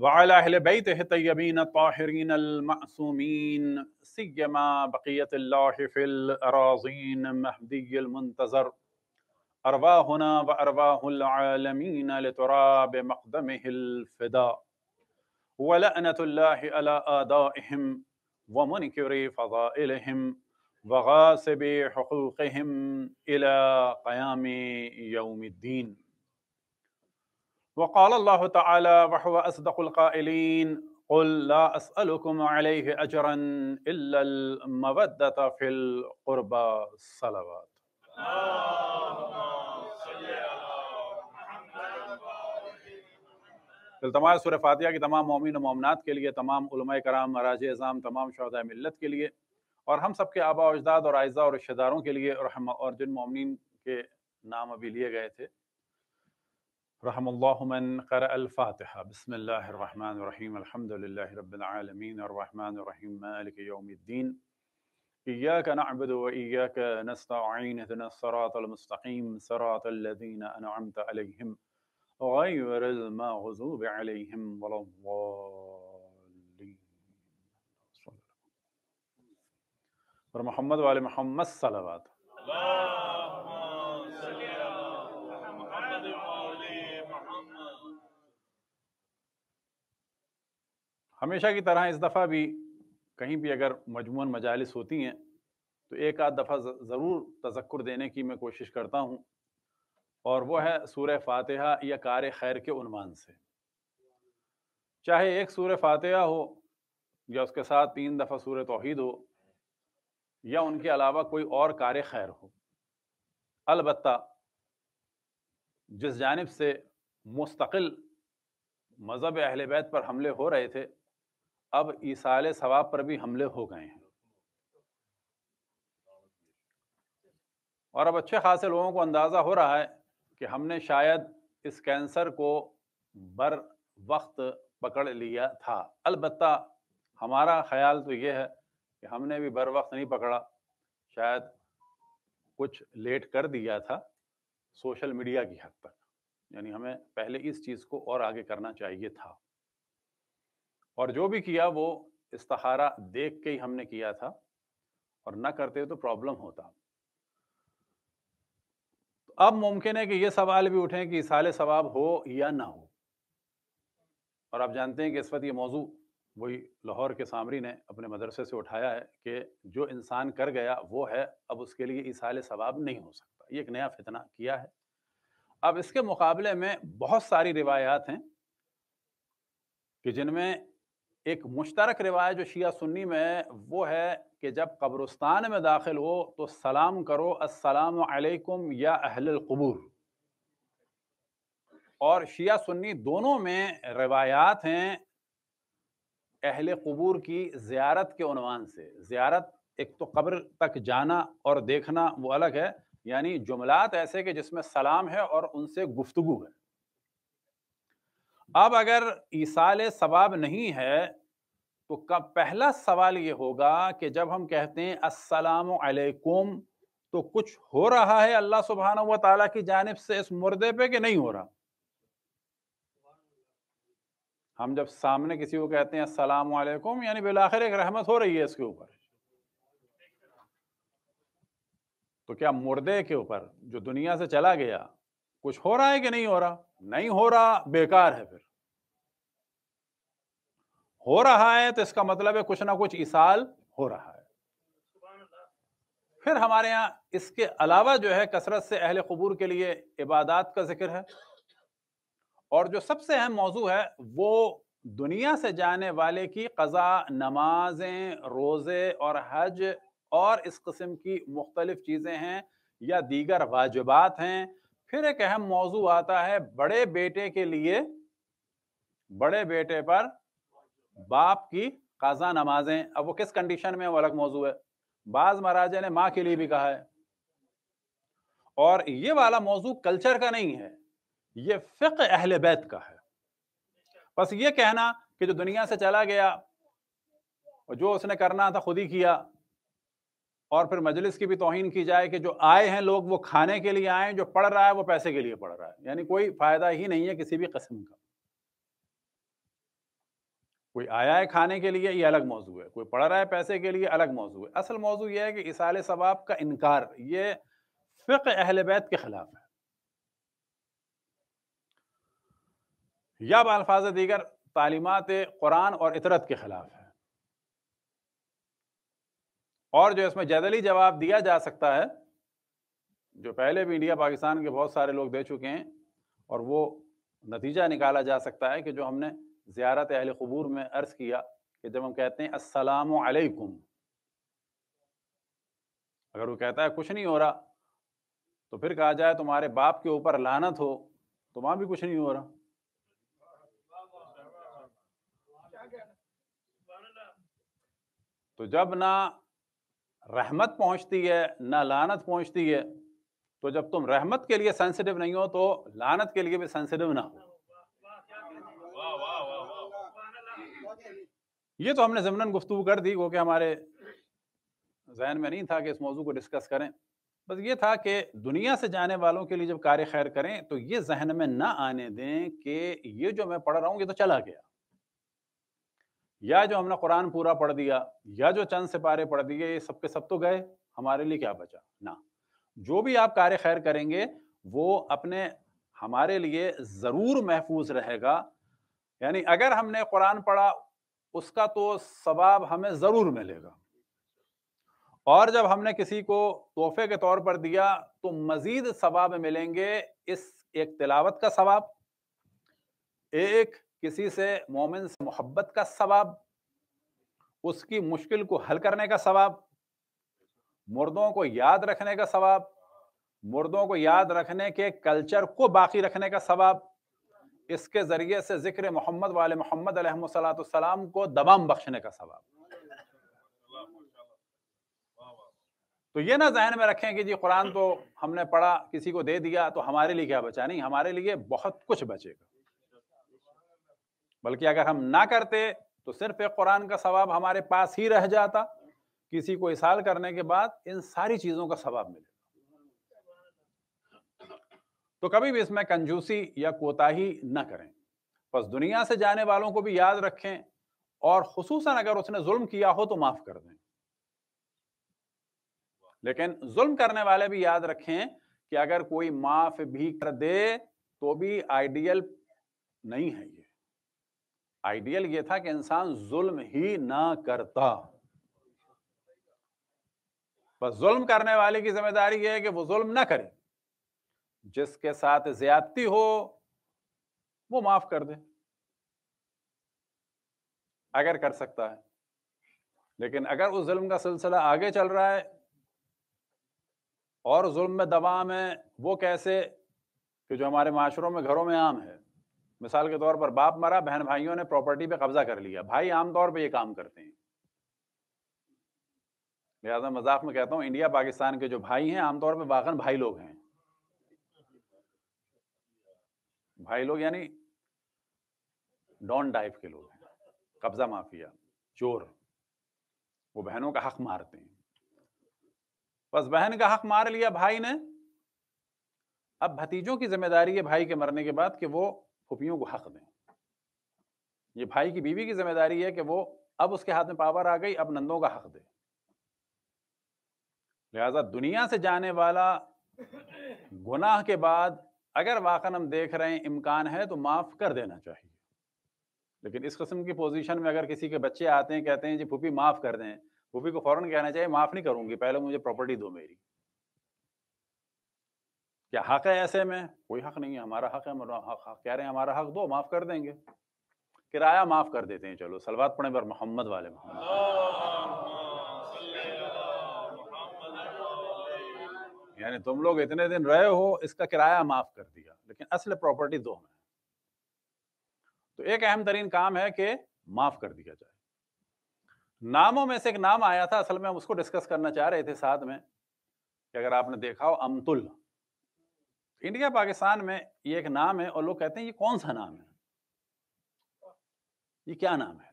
وعلى أهل بيته الطيبين الطاهرين المعصومين سيما بقية الله في الأراضين المهدي المنتظر أرواحنا وأرواح العالمين لتراب مقدمه الفداء ولعنة الله على آدائهم ومنكر فضائلهم وغاسب حقوقهم إلى قيام يوم الدين वक़ाल अल्लाह तहसदीन असलकुम अजरन फ़िलबा सलावत तमाम सुर फातिहा की तमाम मोमिन मोमनात के लिए तमाम कराम मराज अज़ाम तमाम शहदा मिलत के लिए और हम सब के आबा अजदाद और आयज़ा और रिश्तेदारों के लिए और हम और जिन मोमिन के नाम अभी लिए गए थे رحم الله من قرأ الفاتحة بسم الله الرحمن الرحيم الحمد لله رب العالمين الرحمن الرحيم مالك يوم الدين إياك نعبد وإياك نستعين اهدنا الصراط المستقيم صراط الذين أنعمت عليهم غير المغضوب عليهم ولا الضالين محمد وعلى محمد صلوات اللهم हमेशा की तरह इस दफ़ा भी कहीं भी अगर मजमून मजालस होती हैं तो एक आध दफ़ा ज़रूर तजक्र देने की मैं कोशिश करता हूँ और वह है सूर फातहा या कार खैर के उनमान से चाहे एक सूर फातहा हो या उसके साथ तीन दफ़ा सूर तोहद हो या उनके अलावा कोई और कार खैर हो अलबत् जिस जानब से मुस्तकिल मज़हब अहल बैत पर हमले हो रहे थे अब ईसाल सवाब पर भी हमले हो गए हैं और अब अच्छे खासे लोगों को अंदाज़ा हो रहा है कि हमने शायद इस कैंसर को बर वक्त पकड़ लिया था अलबत् हमारा ख्याल तो ये है कि हमने भी बर वक्त नहीं पकड़ा शायद कुछ लेट कर दिया था सोशल मीडिया की हद तक यानी हमें पहले इस चीज़ को और आगे करना चाहिए था और जो भी किया वो इस्तारा देख के ही हमने किया था और ना करते तो प्रॉब्लम होता तो अब मुमकिन है कि ये सवाल भी उठें कि साल सवाब हो या ना हो और आप जानते हैं कि इस वक्त ये मौजू वही लाहौर के सामरी ने अपने मदरसे से उठाया है कि जो इंसान कर गया वो है अब उसके लिए ईसाल सवाब नहीं हो सकता ये एक नया फितना किया है अब इसके मुकाबले में बहुत सारी रिवायात हैं कि जिनमें एक मुश्तरक रिवायत जो शिया सुन्नी में वो है कि जब कब्रस्तान में दाखिल हो तो सलाम करो असलकम या अहलकबूर और शिया सुन्नी दोनों में रवायात हैं अहल कबूर की ज़्यारत के अनवान से ज़्यारत एक तो कब्र तक जाना और देखना वो अलग है यानी जुमलात ऐसे कि जिसमें सलाम है और उनसे गुफ्तु है अब अगर ईसाल सबाब नहीं है तो का पहला सवाल ये होगा कि जब हम कहते हैं अस्सलाम तो कुछ हो रहा है अल्लाह सुबहाना व ताला की जानब से इस मुर्दे पे कि नहीं हो रहा हम जब सामने किसी को कहते हैं अस्सलाम यानी बिलाखिर एक रहमत हो रही है इसके ऊपर तो क्या मुर्दे के ऊपर जो दुनिया से चला गया कुछ हो रहा है कि नहीं हो रहा नहीं हो रहा बेकार है फिर हो रहा है तो इसका मतलब है कुछ ना कुछ इसाल हो रहा है फिर हमारे यहाँ इसके अलावा जो है कसरत से अहल कबूर के लिए इबादत का जिक्र है और जो सबसे अहम मौजू है वो दुनिया से जाने वाले की कज़ा नमाजें रोज़े और हज और इस किस्म की मुख्तलिफ चीज़ें हैं या दीगर वाजबात हैं फिर एक अहम मौजू आता है बड़े बेटे के लिए बड़े बेटे पर बाप की काजा नमाजें अब वो किस कंडीशन में वो अलग मौजू है बाज महाराजा ने माँ के लिए भी कहा है और ये वाला मौजू कल्चर का नहीं है ये फ़िक अहल बैत का है बस ये कहना कि जो दुनिया से चला गया और जो उसने करना था खुद ही किया और फिर मजलिस की भी तोहन की जाए कि जो आए हैं लोग वो खाने के लिए आए जो पढ़ रहा है वो पैसे के लिए पढ़ रहा है यानी कोई फायदा ही नहीं है किसी भी कस्म का कोई आया है खाने के लिए ये अलग मौजू है कोई पढ़ रहा है पैसे के लिए अलग मौजू है असल मौजू यह है कि इसाल सवाब का इनकार ये फ़िक अहल बैत के ख़िलाफ़ है या बल्फाज दीगर तालीमत कुरान और इतरत के ख़िलाफ़ है और जो इसमें जदली जवाब दिया जा सकता है जो पहले भी इंडिया पाकिस्तान के बहुत सारे लोग दे चुके हैं और वो नतीजा निकाला जा सकता है कि जो हमने ज़्यारत अहल कबूर में अर्ज़ किया कि जब हम कहते हैं असलकुम अगर वो कहता है कुछ नहीं हो रहा तो फिर कहा जाए तुम्हारे बाप के ऊपर लानत हो तो वहां भी कुछ नहीं हो रहा तो जब ना रहमत पहुंचती है ना लानत पहुंचती है तो जब तुम रहमत के लिए सेंसिटिव नहीं हो तो लानत के लिए भी सेंसिटिव ना हो ये तो हमने जमनन गुफ्तु कर दी वो कि हमारे जहन में नहीं था कि इस मौजू को डिस्कस करें बस ये था कि दुनिया से जाने वालों के लिए जब कार्य खैर करें तो ये जहन में ना आने दें कि ये जो मैं पढ़ रहा हूँ ये तो चला गया या जो हमने कुरान पूरा पढ़ दिया या जो चंद सिपारे पढ़ दिए ये सब के सब तो गए हमारे लिए क्या बचा ना जो भी आप कार्य खैर करेंगे वो अपने हमारे लिए ज़रूर महफूज रहेगा यानी अगर हमने कुरान पढ़ा उसका तो सवाब हमें ज़रूर मिलेगा और जब हमने किसी को तोहफे के तौर पर दिया तो मज़ीद सवाब मिलेंगे इस एक तिलावत का सवाब एक किसी से मोमिन से मोहब्बत का सवाब उसकी मुश्किल को हल करने का सवाब मुर्दों को याद रखने का सवाब मुर्दों को याद रखने के कल्चर को बाकी रखने का सवाब इसके ज़रिए से ज़िक्र मोहम्मद वाले मोहम्मद सलाम को दबाम बख्शने का सवाब तो ये ना जहन में रखें कि जी कुरान तो हमने पढ़ा किसी को दे दिया तो हमारे लिए क्या बचा नहीं हमारे लिए बहुत कुछ बचेगा बल्कि अगर हम ना करते तो सिर्फ एक कुरान का सवाब हमारे पास ही रह जाता किसी को इसाल करने के बाद इन सारी चीज़ों का सवाब मिलेगा तो कभी भी इसमें कंजूसी या कोताही ना करें बस दुनिया से जाने वालों को भी याद रखें और खसूस अगर उसने जुल्म किया हो तो माफ कर दें लेकिन जुल्म करने वाले भी याद रखें कि अगर कोई माफ भी कर दे तो भी आइडियल नहीं है ये आइडियल ये था कि इंसान जुल्म ही ना करता बस जुल्म करने वाले की जिम्मेदारी यह है कि वो जुल्म ना करे जिसके साथ ज्यादती हो वो माफ कर दे अगर कर सकता है लेकिन अगर उस जुल्म का सिलसिला आगे चल रहा है और जुल्म में दबाव में वो कैसे कि जो हमारे माशरों में घरों में आम है मिसाल के तौर पर बाप मरा बहन भाइयों ने प्रॉपर्टी पे कब्जा कर लिया भाई आमतौर पर ये काम करते हैं लिहाजा मजाक में कहता हूँ इंडिया पाकिस्तान के जो भाई हैं आमतौर पर वाकन भाई लोग हैं भाई लोग यानी डॉन टाइप के लोग हैं कब्जा माफिया चोर वो बहनों का हक मारते हैं बस बहन का हक मार लिया भाई ने अब भतीजों की जिम्मेदारी है भाई के मरने के बाद कि वो फुपियों को हक दें ये भाई की बीवी की जिम्मेदारी है कि वो अब उसके हाथ में पावर आ गई अब नंदों का हक दे लिहाजा दुनिया से जाने वाला गुनाह के बाद अगर वाकन हम देख रहे हैं इम्कान है तो माफ़ कर देना चाहिए लेकिन इस कस्म की पोजीशन में अगर किसी के बच्चे आते हैं कहते हैं जी फूफी माफ़ कर दें फूफी को फ़ौरन कहना चाहिए माफ़ नहीं करूंगी पहले मुझे प्रॉपर्टी दो मेरी क्या हक है ऐसे में कोई हक नहीं है हमारा हक है हक हक कह रहे हैं हमारा हक दो माफ कर देंगे किराया माफ कर देते हैं चलो सलवात पढ़े पर मोहम्मद वाले मोहम्मद यानी तुम लोग इतने दिन रहे हो इसका किराया माफ कर दिया लेकिन असल प्रॉपर्टी दो में तो एक अहम तरीन काम है कि माफ कर दिया जाए नामों में से एक नाम आया था असल में हम उसको डिस्कस करना चाह रहे थे साथ में कि अगर आपने देखा हो अमतुल इंडिया पाकिस्तान में ये एक नाम है और लोग कहते हैं ये कौन सा नाम है ये क्या नाम है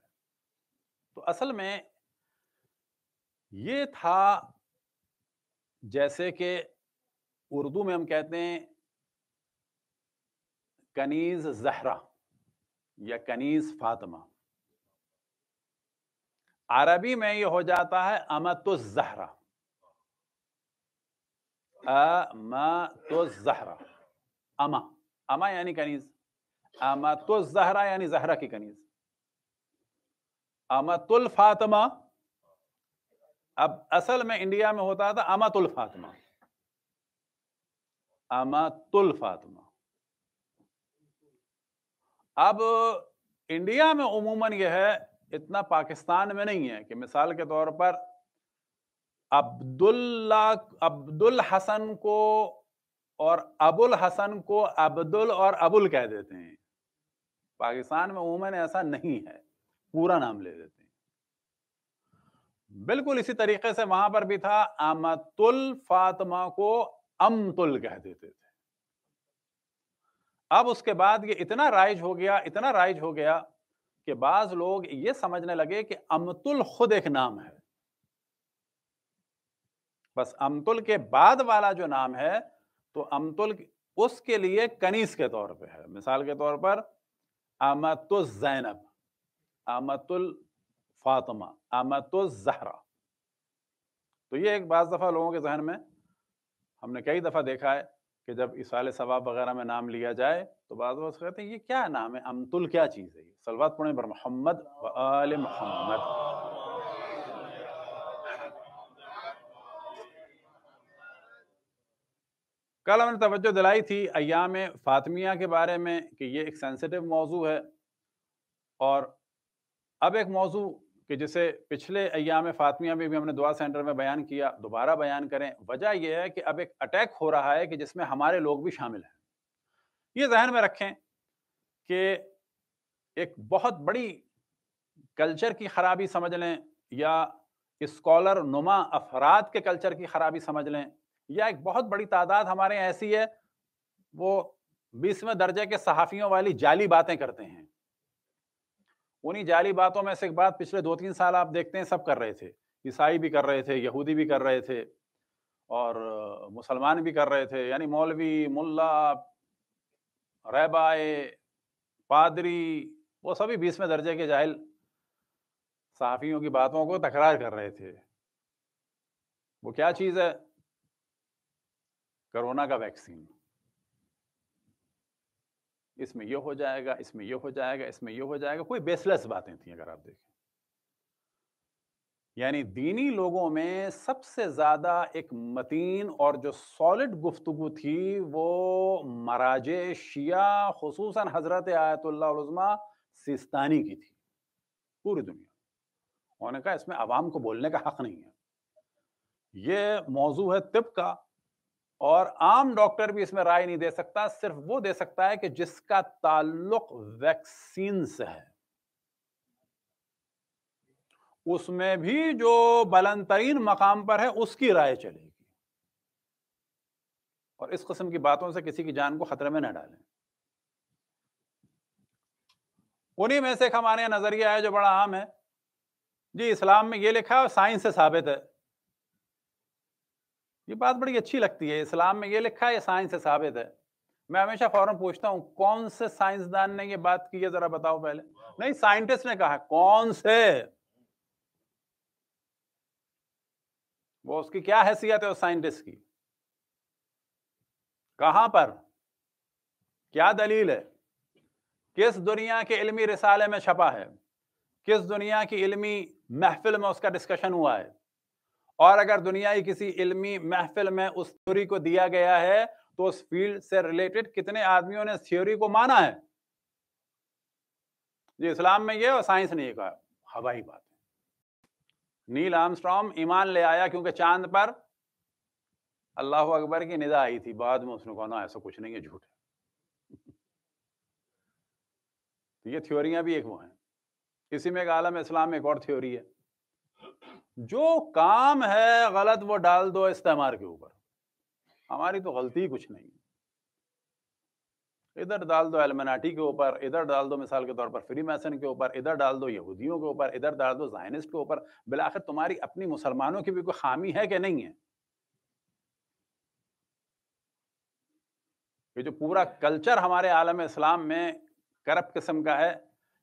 तो असल में ये था जैसे कि उर्दू में हम कहते हैं कनीज जहरा या कनीज फातिमा अरबी में ये हो जाता है अमत जहरा अमा तो जहरा अमा अमा यानी कनीज अमा तो जहरा यानी जहरा की कनीज अमतुल फातमा अब असल में इंडिया में होता था अमतुल फातमा अमतुल फातमा अब इंडिया में उमूमन यह है इतना पाकिस्तान में नहीं है कि मिसाल के तौर पर अब्दुल्ला अब्दुल हसन को और अबुल हसन को अब्दुल और अबुल कह देते हैं पाकिस्तान में उमन ऐसा नहीं है पूरा नाम ले देते हैं बिल्कुल इसी तरीके से वहां पर भी था अमतुल फातमा को अमतुल कह देते थे अब उसके बाद ये इतना राइज हो गया इतना राइज हो गया कि बाज लोग ये समझने लगे कि अमतुल खुद एक नाम है बस अमतुल के बाद वाला जो नाम है तो अमतुल उसके लिए कनीस के तौर पे है मिसाल के तौर पर अमतु जैनब अमतुल फातमा अमतु जहरा तो ये एक बाज़ दफ़ा लोगों के जहन में हमने कई दफ़ा देखा है कि जब इसाल सवाब वगैरह में नाम लिया जाए तो बाद में कहते हैं ये क्या नाम है अमतुल क्या चीज़ है ये सलवात पुणे पर मोहम्मद आल मोहम्मद कल हमने तवज्जो दिलाई थी अयाम फातमिया के बारे में कि ये एक सेंसिटिव मौजू है और अब एक मौजू कि जिसे पिछले अयाम फातमिया में भी हमने दुआ सेंटर में बयान किया दोबारा बयान करें वजह यह है कि अब एक अटैक हो रहा है कि जिसमें हमारे लोग भी शामिल हैं ये जहन में रखें कि एक बहुत बड़ी कल्चर की खराबी समझ लें या स्कॉलर नुमा अफराद के कल्चर की खराबी समझ लें या एक बहुत बड़ी तादाद हमारे ऐसी है वो बीसवें दर्जे के सहाफियों वाली जाली बातें करते हैं उन्हीं जाली बातों में से एक बात पिछले दो तीन साल आप देखते हैं सब कर रहे थे ईसाई भी कर रहे थे यहूदी भी कर रहे थे और मुसलमान भी कर रहे थे यानी मौलवी मुल्ला रहबाए पादरी वो सभी बीसवें दर्जे के जाहिल सहाफ़ियों की बातों को तकरार कर रहे थे वो क्या चीज़ है कोरोना का वैक्सीन इसमें यह हो जाएगा इसमें यह हो जाएगा इसमें यह हो जाएगा कोई बेसलेस बातें थी अगर आप देखें यानी दीनी लोगों में सबसे ज्यादा एक मतीन और जो सॉलिड गुफ्तगु थी वो मराज शिया खसूस हजरत आयतुल्लाजमा सिस्तानी की थी पूरी दुनिया उन्होंने कहा इसमें आवाम को बोलने का हक नहीं है ये मौजू है तिब का और आम डॉक्टर भी इसमें राय नहीं दे सकता सिर्फ वो दे सकता है कि जिसका ताल्लुक वैक्सीन से है उसमें भी जो बलंद तरीन मकाम पर है उसकी राय चलेगी और इस किस्म की बातों से किसी की जान को खतरे में ना डालें उन्हीं में से एक हमारे यहाँ नजरिया है जो बड़ा आम है जी इस्लाम में ये लिखा है और साइंस से साबित है ये बात बड़ी अच्छी लगती है इस्लाम में ये लिखा है साइंस से साबित है मैं हमेशा फौरन पूछता हूँ कौन से साइंसदान ने ये बात की है जरा बताओ पहले नहीं साइंटिस्ट ने कहा कौन से वो उसकी क्या हैसियत है उस साइंटिस्ट की कहां पर क्या दलील है किस दुनिया के इल्मी रिसाले में छपा है किस दुनिया की इल्मी महफिल में उसका डिस्कशन हुआ है और अगर दुनिया की किसी इल्मी महफिल में उस थ्योरी को दिया गया है तो उस फील्ड से रिलेटेड कितने आदमियों ने थ्योरी को माना है जी इस्लाम में ये और साइंस ने ये कहा हवाई बात है नील आमस्ट्रॉम ईमान ले आया क्योंकि चांद पर अल्लाह अकबर की निदा आई थी बाद में उसने कहा ना ऐसा कुछ नहीं है झूठ तो ये थ्योरियां भी एक वो हैं इसी में एक आलम इस्लाम एक और थ्योरी है जो काम है गलत वो डाल दो इस्तेमार के ऊपर हमारी तो गलती कुछ नहीं इधर डाल दो एलमनाटी के ऊपर इधर डाल दो मिसाल के तौर पर फ्री मैसन के ऊपर इधर डाल दो यहूदियों के ऊपर इधर डाल दो जायनिस्ट के ऊपर बिलाखिर तुम्हारी अपनी मुसलमानों की भी कोई खामी है कि नहीं है ये जो पूरा कल्चर हमारे आलम इस्लाम में करप किस्म का है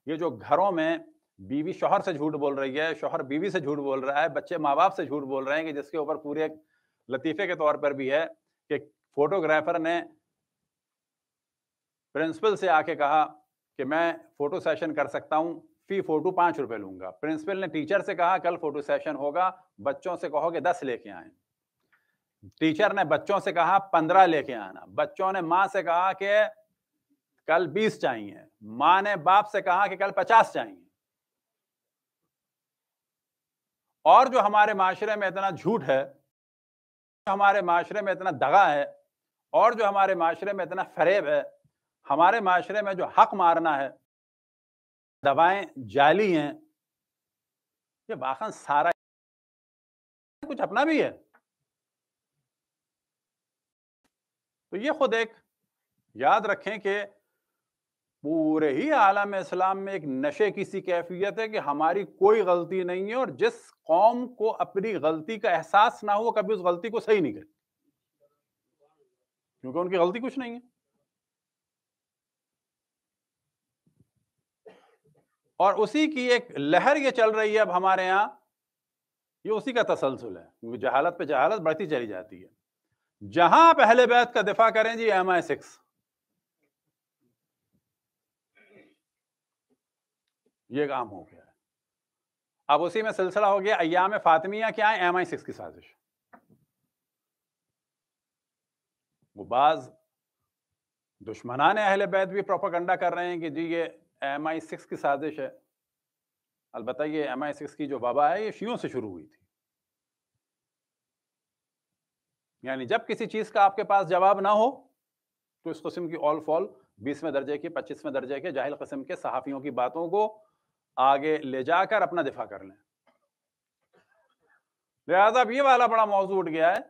ये जो घरों में बीवी शोहर से झूठ बोल रही है शोहर बीवी से झूठ बोल रहा है बच्चे माँ बाप से झूठ बोल रहे हैं कि जिसके ऊपर पूरे लतीफे के तौर पर भी है कि फोटोग्राफर ने प्रिंसिपल से आके कहा कि मैं फोटो सेशन कर सकता हूँ फी फोटो पांच रुपए लूंगा प्रिंसिपल ने टीचर से कहा कल फोटो सेशन होगा बच्चों से कहो कि दस लेके आए टीचर ने बच्चों से कहा पंद्रह लेके आना बच्चों ने माँ से कहा कि कल बीस चाहिए माँ ने बाप से कहा कि कल पचास चाहिए और जो हमारे माशरे में इतना झूठ है हमारे माशरे में इतना दगा है और जो हमारे माशरे में इतना फरेब है हमारे माशरे में जो हक मारना है दवाएं जाली हैं ये वाकन सारा कुछ अपना भी है तो ये खुद एक याद रखें कि पूरे ही आलम इस्लाम में एक नशे की सी कैफियत है कि हमारी कोई गलती नहीं है और जिस कौम को अपनी गलती का एहसास ना हो कभी उस गलती को सही नहीं करे क्योंकि उनकी गलती कुछ नहीं है और उसी की एक लहर ये चल रही है अब हमारे यहां ये उसी का तसलसल है जहालत पे जहालत बढ़ती चली जाती है जहां पहले बैत का दिफा करें जी एम आई सिक्स ये काम हो गया अब उसी में सिलसिला हो गया अयाम फातमिया क्या है एम आई सिक्स की साजिश वो बाज दुश्मनान अहल बैत भी प्रोपागंडा कर रहे हैं कि जी ये एम आई सिक्स की साजिश है अलबत् ये एम आई सिक्स की जो वबा है ये शियों से शुरू हुई थी यानी जब किसी चीज़ का आपके पास जवाब ना हो तो इस कस्म की ऑल फॉल बीसवें दर्जे के पच्चीसवें दर्जे के जाहिल किस्म के सहाफ़ियों की बातों को आगे ले जाकर अपना दिफा कर लें लिहाजा अब ये वाला बड़ा मौजू उठ गया है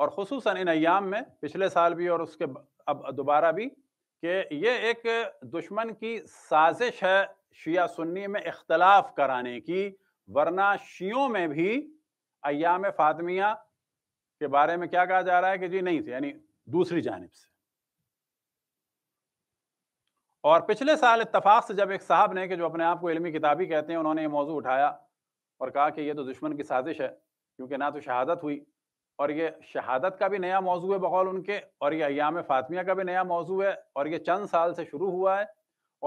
और खसूस इन अयाम में पिछले साल भी और उसके अब दोबारा भी कि ये एक दुश्मन की साजिश है शिया सुन्नी में इख्तलाफ कराने की वरना शियों में भी अयाम फातमिया के बारे में क्या कहा जा रहा है कि जी नहीं थे यानी दूसरी जानब से और पिछले साल इतफाक से जब एक साहब ने कि जो अपने आप को इलमी किताबी कहते हैं उन्होंने ये मौजू उठाया और कहा कि ये तो दुश्मन की साजिश है क्योंकि ना तो शहादत हुई और ये शहादत का भी नया मौजू है बकौल उनके और ये अयाम फातमिया का भी नया मौजू है और ये चंद साल से शुरू हुआ है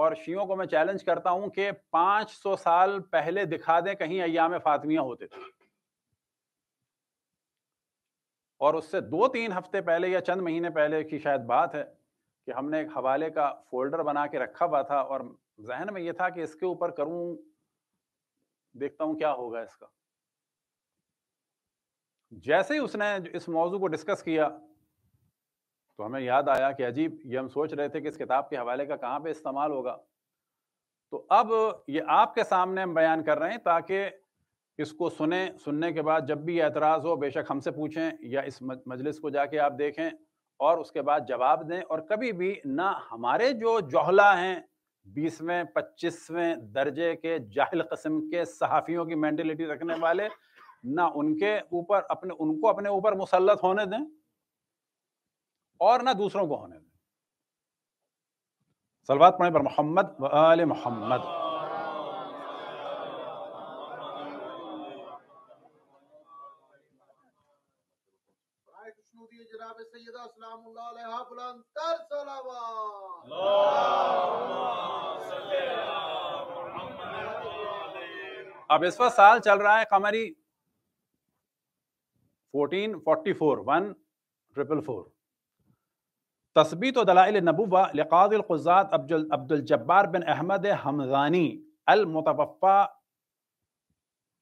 और शीयों को मैं चैलेंज करता हूँ कि 500 साल पहले दिखा दें कहीं अयाम फातमिया होते थे तो। और उससे दो तीन हफ्ते पहले या चंद महीने पहले की शायद बात है कि हमने एक हवाले का फोल्डर बना के रखा हुआ था और जहन में ये था कि इसके ऊपर करूं देखता हूं क्या होगा इसका जैसे ही उसने इस मौजू को डिस्कस किया तो हमें याद आया कि अजीब ये हम सोच रहे थे कि इस किताब के हवाले का कहाँ पे इस्तेमाल होगा तो अब ये आपके सामने हम बयान कर रहे हैं ताकि इसको सुने सुनने के बाद जब भी एतराज़ हो बेशक हमसे पूछें या इस मजलिस को जाके आप देखें और उसके बाद जवाब दें और कभी भी ना हमारे जो जोहला हैं बीसवें पच्चीसवें दर्जे के जाहिल कस्म के सहाफ़ियों की मैंटिलिटी रखने वाले ना उनके ऊपर अपने उनको अपने ऊपर मुसलत होने दें और ना दूसरों को होने दें सलवात पढ़े पर मोहम्मद मोहम्मद सैयदा सलाम अलैहा बुलंदर सलावत अब इस पर साल चल रहा है कमरी 1444 वन ट्रिपल फोर तस्बी तो दलाइल नबूबा अब्दुल अब्दुल जब्बार बिन अहमद हमजानी अल अलमतवफ़ा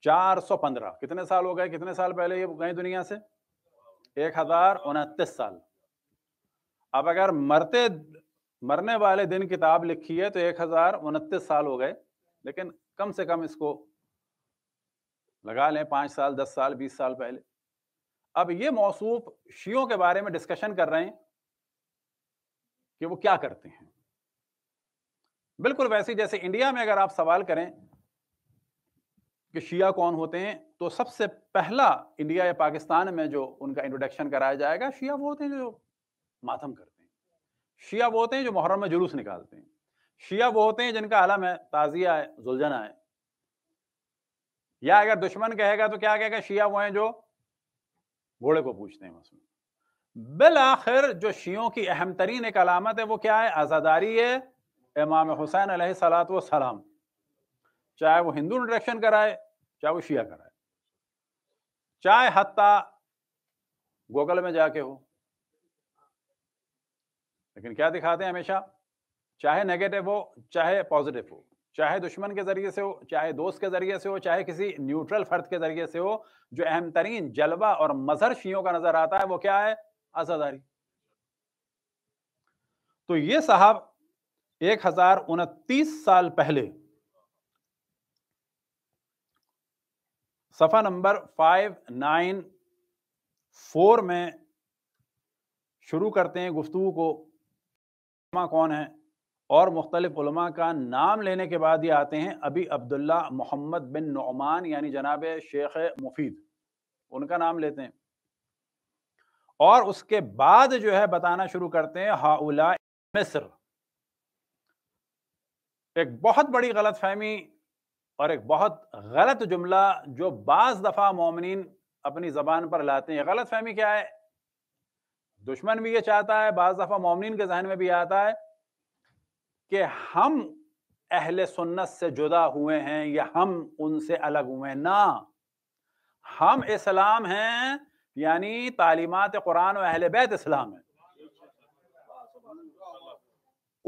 415 कितने साल हो गए कितने साल पहले ये गए दुनिया से एक हजार उनतीस साल अब अगर मरते मरने वाले दिन किताब लिखी है तो एक हजार उनतीस साल हो गए लेकिन कम से कम इसको लगा लें पांच साल दस साल बीस साल पहले अब ये मौसूफ शियों के बारे में डिस्कशन कर रहे हैं कि वो क्या करते हैं बिल्कुल वैसे जैसे इंडिया में अगर आप सवाल करें कि शिया कौन होते हैं तो सबसे पहला इंडिया या पाकिस्तान में जो उनका इंट्रोडक्शन कराया जाएगा शिया वो होते हैं जो मातम करते हैं शिया वो होते हैं जो मुहर्रम में जुलूस निकालते हैं शिया वो होते हैं जिनका आलम है ताजिया है जुलझना है या अगर दुश्मन कहेगा तो क्या कहेगा शिया वो हैं जो घोड़े को पूछते हैं उसमें बिल आखिर जो शियों की अहम तरीन एक अलामत है वो क्या है आज़ादारी है इमाम हुसैन सलात सलाम चाहे वो हिंदू इंट्रेक्शन कराए चाहे वो शिया कराए चाहे हत्ता गोगल में जाके हो लेकिन क्या दिखाते हैं हमेशा चाहे नेगेटिव हो चाहे पॉजिटिव हो चाहे दुश्मन के जरिए से हो चाहे दोस्त के जरिए से हो चाहे किसी न्यूट्रल फर्द के जरिए से हो जो अहम तरीन जलवा और मजहर शियों का नजर आता है वो क्या है आजादारी तो ये साहब एक हजार उनतीस साल पहले सफ़ा नंबर फाइव नाइन फोर में शुरू करते हैं गुफ्तु को कौन है और मुख्तलिफ़ा का नाम लेने के बाद ये आते हैं अभी अब्दुल्ला मोहम्मद बिन नुमान यानी जनाब शेख मुफीद उनका नाम लेते हैं और उसके बाद जो है बताना शुरू करते हैं हाउला मिस्र एक बहुत बड़ी गलतफहमी और एक बहुत गलत जुमला जो बाज दफ़ा मोमिन अपनी ज़बान पर लाते हैं गलत फहमी क्या है दुश्मन भी ये चाहता है बाज दफ़ा मोमिन के जहन में भी आता है कि हम अहल सुन्नत से जुदा हुए हैं या हम उनसे अलग हुए हैं ना हम इस्लाम हैं यानी तालीमत कुरान और अहल बैत इस्लाम है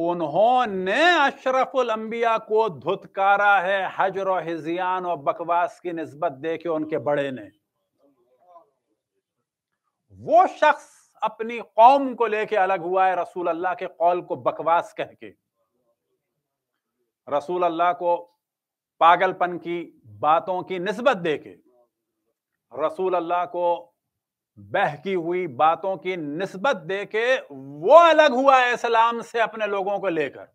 उन्होंने अशरफुल अंबिया को धुतकारा है हजर और हिजियान और बकवास की नस्बत दे के उनके बड़े ने वो शख्स अपनी कौम को लेके अलग हुआ है रसूल अल्लाह के कौल को बकवास कह के रसूल अल्लाह को पागलपन की बातों की नस्बत दे के रसूल अल्लाह को बहकी हुई बातों की नस्बत दे के वो अलग हुआ है इस्लाम से अपने लोगों को लेकर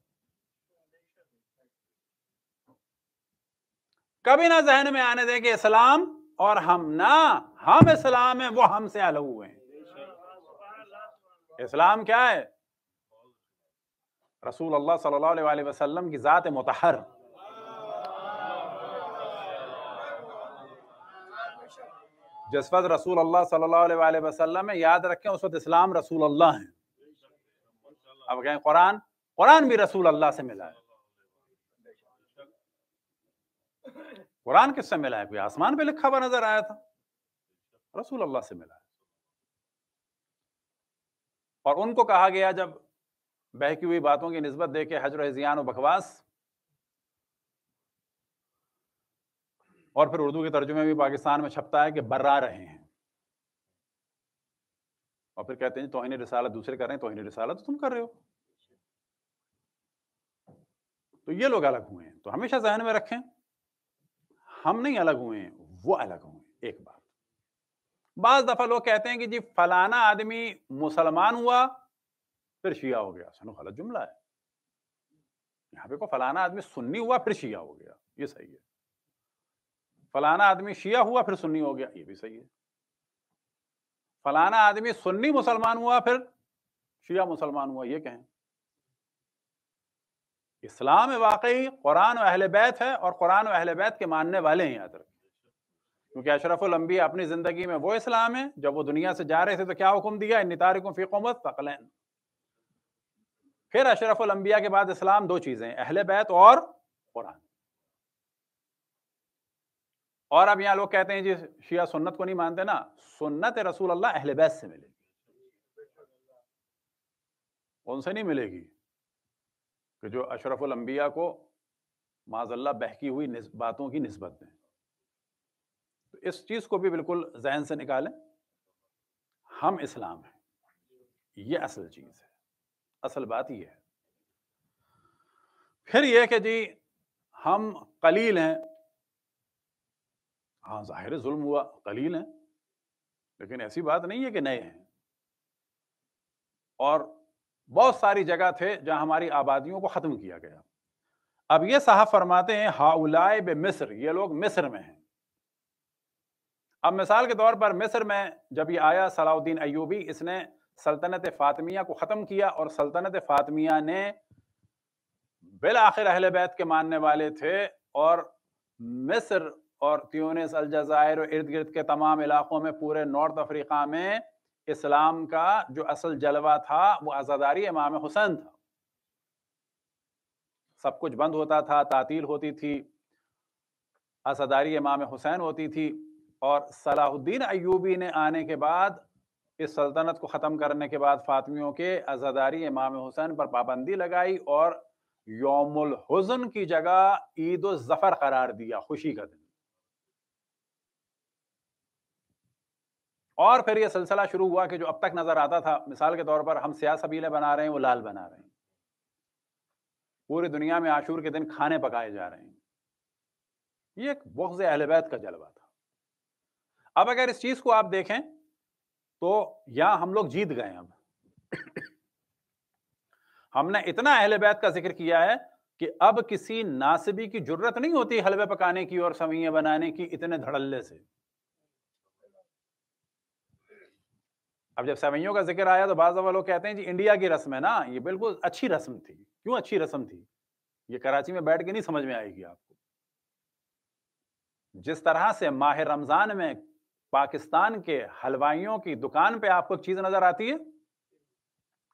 कभी ना जहन में आने दें कि इस्लाम और हम ना हम इस्लाम है वो हमसे अलग हुए हैं इस्लाम क्या है रसूल अल्लाह सल्लल्लाहु अलैहि वसल्लम की ज़ात मुतहर जिस वक्त रसूल अल्लाह सल्लल्लाहु अलैहि वसल्लम है याद रखें उस वक्त इस्लाम रसूल अल्लाह है अब कहें कुरान कुरान भी रसूल अल्लाह से मिला है कुरान किससे मिला है कोई आसमान पे लिखा हुआ नजर आया था रसूल अल्लाह से मिला है और उनको कहा गया जब बहकी हुई बातों की नस्बत दे हजर हजियान और बकवास और फिर उर्दू के तर्जुमे भी पाकिस्तान में छपता है कि बर्रा रहे हैं और फिर कहते हैं तोहनी रिसाला दूसरे कर रहे हैं तोहनी रसालत तो तुम कर रहे हो तो ये लोग अलग हुए हैं तो हमेशा जहन में रखें हम नहीं अलग हुए हैं वो अलग हुए एक बात बाज दफा लोग कहते हैं कि जी फलाना आदमी मुसलमान हुआ फिर शिया हो गया सुनो गलत जुमला है यहां पे को फलाना आदमी सुन्नी हुआ फिर शिया हो गया ये सही है फलाना आदमी शिया हुआ फिर सुन्नी हो गया ये भी सही है फलाना आदमी सुन्नी मुसलमान हुआ फिर शिया मुसलमान हुआ ये कहें इस्लाम वाकई कुरान अहल बैत है और कुरान अहल बैत के मानने वाले हैं याद रखें क्योंकि अशरफुल अम्बिया अपनी जिंदगी में वो इस्लाम है जब वो दुनिया से जा रहे थे तो क्या हुक्म दिया इन तारिकों फ़ीकोमत तकलैन फिर अशरफुल अम्बिया के बाद इस्लाम दो चीज़ें अहल बैत और कुरान और अब यहाँ लोग कहते हैं जी शिया सुन्नत को नहीं मानते ना सुन्नत रसूल अल्लाह अहले बैत से मिलेगी उनसे नहीं मिलेगी कि जो अशरफुल अंबिया को माजल्ला बहकी हुई बातों की नस्बत दें तो इस चीज़ को भी बिल्कुल जहन से निकालें हम इस्लाम हैं ये असल चीज़ है असल बात ये है फिर यह कि जी हम कलील हैं हाँ ज़ाहिर जुल्म हुआ कलील है लेकिन ऐसी बात नहीं है कि नए हैं और बहुत सारी जगह थे जहां हमारी आबादियों को ख़त्म किया गया अब ये साहब फरमाते हैं हाउलाए बे मिस्र ये लोग मिस्र में हैं अब मिसाल के तौर पर मिस्र में जब ये आया सलाउद्दीन अयूबी इसने सल्तनत फ़ातमिया को ख़त्म किया और सल्तनत फ़ातमिया ने बिल आखिर अहल बैत के मानने वाले थे और मिस्र और त्यूनिस अलजायर और इर्द गिर्द के तमाम इलाकों में पूरे नॉर्थ अफ्रीका में इस्लाम का जो असल जलवा था वो आज़ादारी इमाम हुसैन था सब कुछ बंद होता था तातील होती थी आज़ादारी इमाम हुसैन होती थी और सलाहुद्दीन अयूबी ने आने के बाद इस सल्तनत को ख़त्म करने के बाद फातमियों के आज़ादारी इमाम हुसैन पर पाबंदी लगाई और योमुल हुजन की जगह ईद जफ़र करार दिया खुशी का दिन और फिर यह सिलसिला शुरू हुआ कि जो अब तक नजर आता था मिसाल के तौर पर हम सिया सबीले बना रहे हैं वो लाल बना रहे हैं पूरी दुनिया में आशूर के दिन खाने पकाए जा रहे हैं ये एक बहुत अहलबैत का जलवा था अब अगर इस चीज को आप देखें तो यहां हम लोग जीत गए अब हमने इतना अहलबैत का जिक्र किया है कि अब किसी नासिबी की जरूरत नहीं होती हलवे पकाने की और सवैया बनाने की इतने धड़ल्ले से अब जब सेवैयों का जिक्र आया तो बाद लोग कहते हैं जी इंडिया की रस्म है ना ये बिल्कुल अच्छी रस्म थी क्यों अच्छी रस्म थी ये कराची में बैठ के नहीं समझ में आएगी आपको जिस तरह से माह रमज़ान में पाकिस्तान के हलवाइयों की दुकान पे आपको एक चीज़ नज़र आती है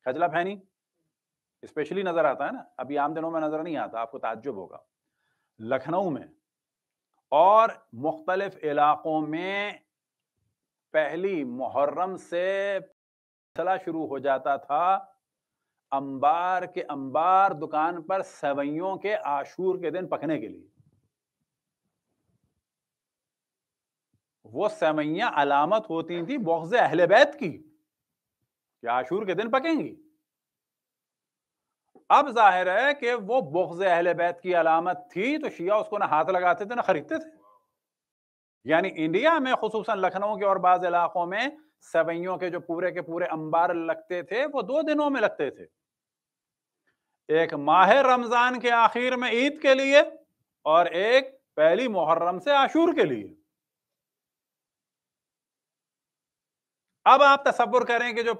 खजला फैनी स्पेशली नज़र आता है ना अभी आम दिनों में नज़र नहीं आता आपको ताज्जुब होगा लखनऊ में और मुख्तलिफ इलाकों में पहली मुहर्रम से सिलसिला शुरू हो जाता था अंबार के अंबार दुकान पर सवैयों के आशूर के दिन पकने के लिए वो सवैया अलामत होती थी बौज अहले बैत की कि आशूर के दिन पकेंगी अब जाहिर है कि वो बौज अहले बैत की अलामत थी तो शिया उसको ना हाथ लगाते थे ना खरीदते थे यानी इंडिया में खसूस लखनऊ के और बाज इलाकों में सेवैयों के जो पूरे के पूरे अंबार लगते थे वो दो दिनों में लगते थे एक माह रमजान के आखिर में ईद के लिए और एक पहली मुहर्रम से आशूर के लिए अब आप तस्वुर करें कि जो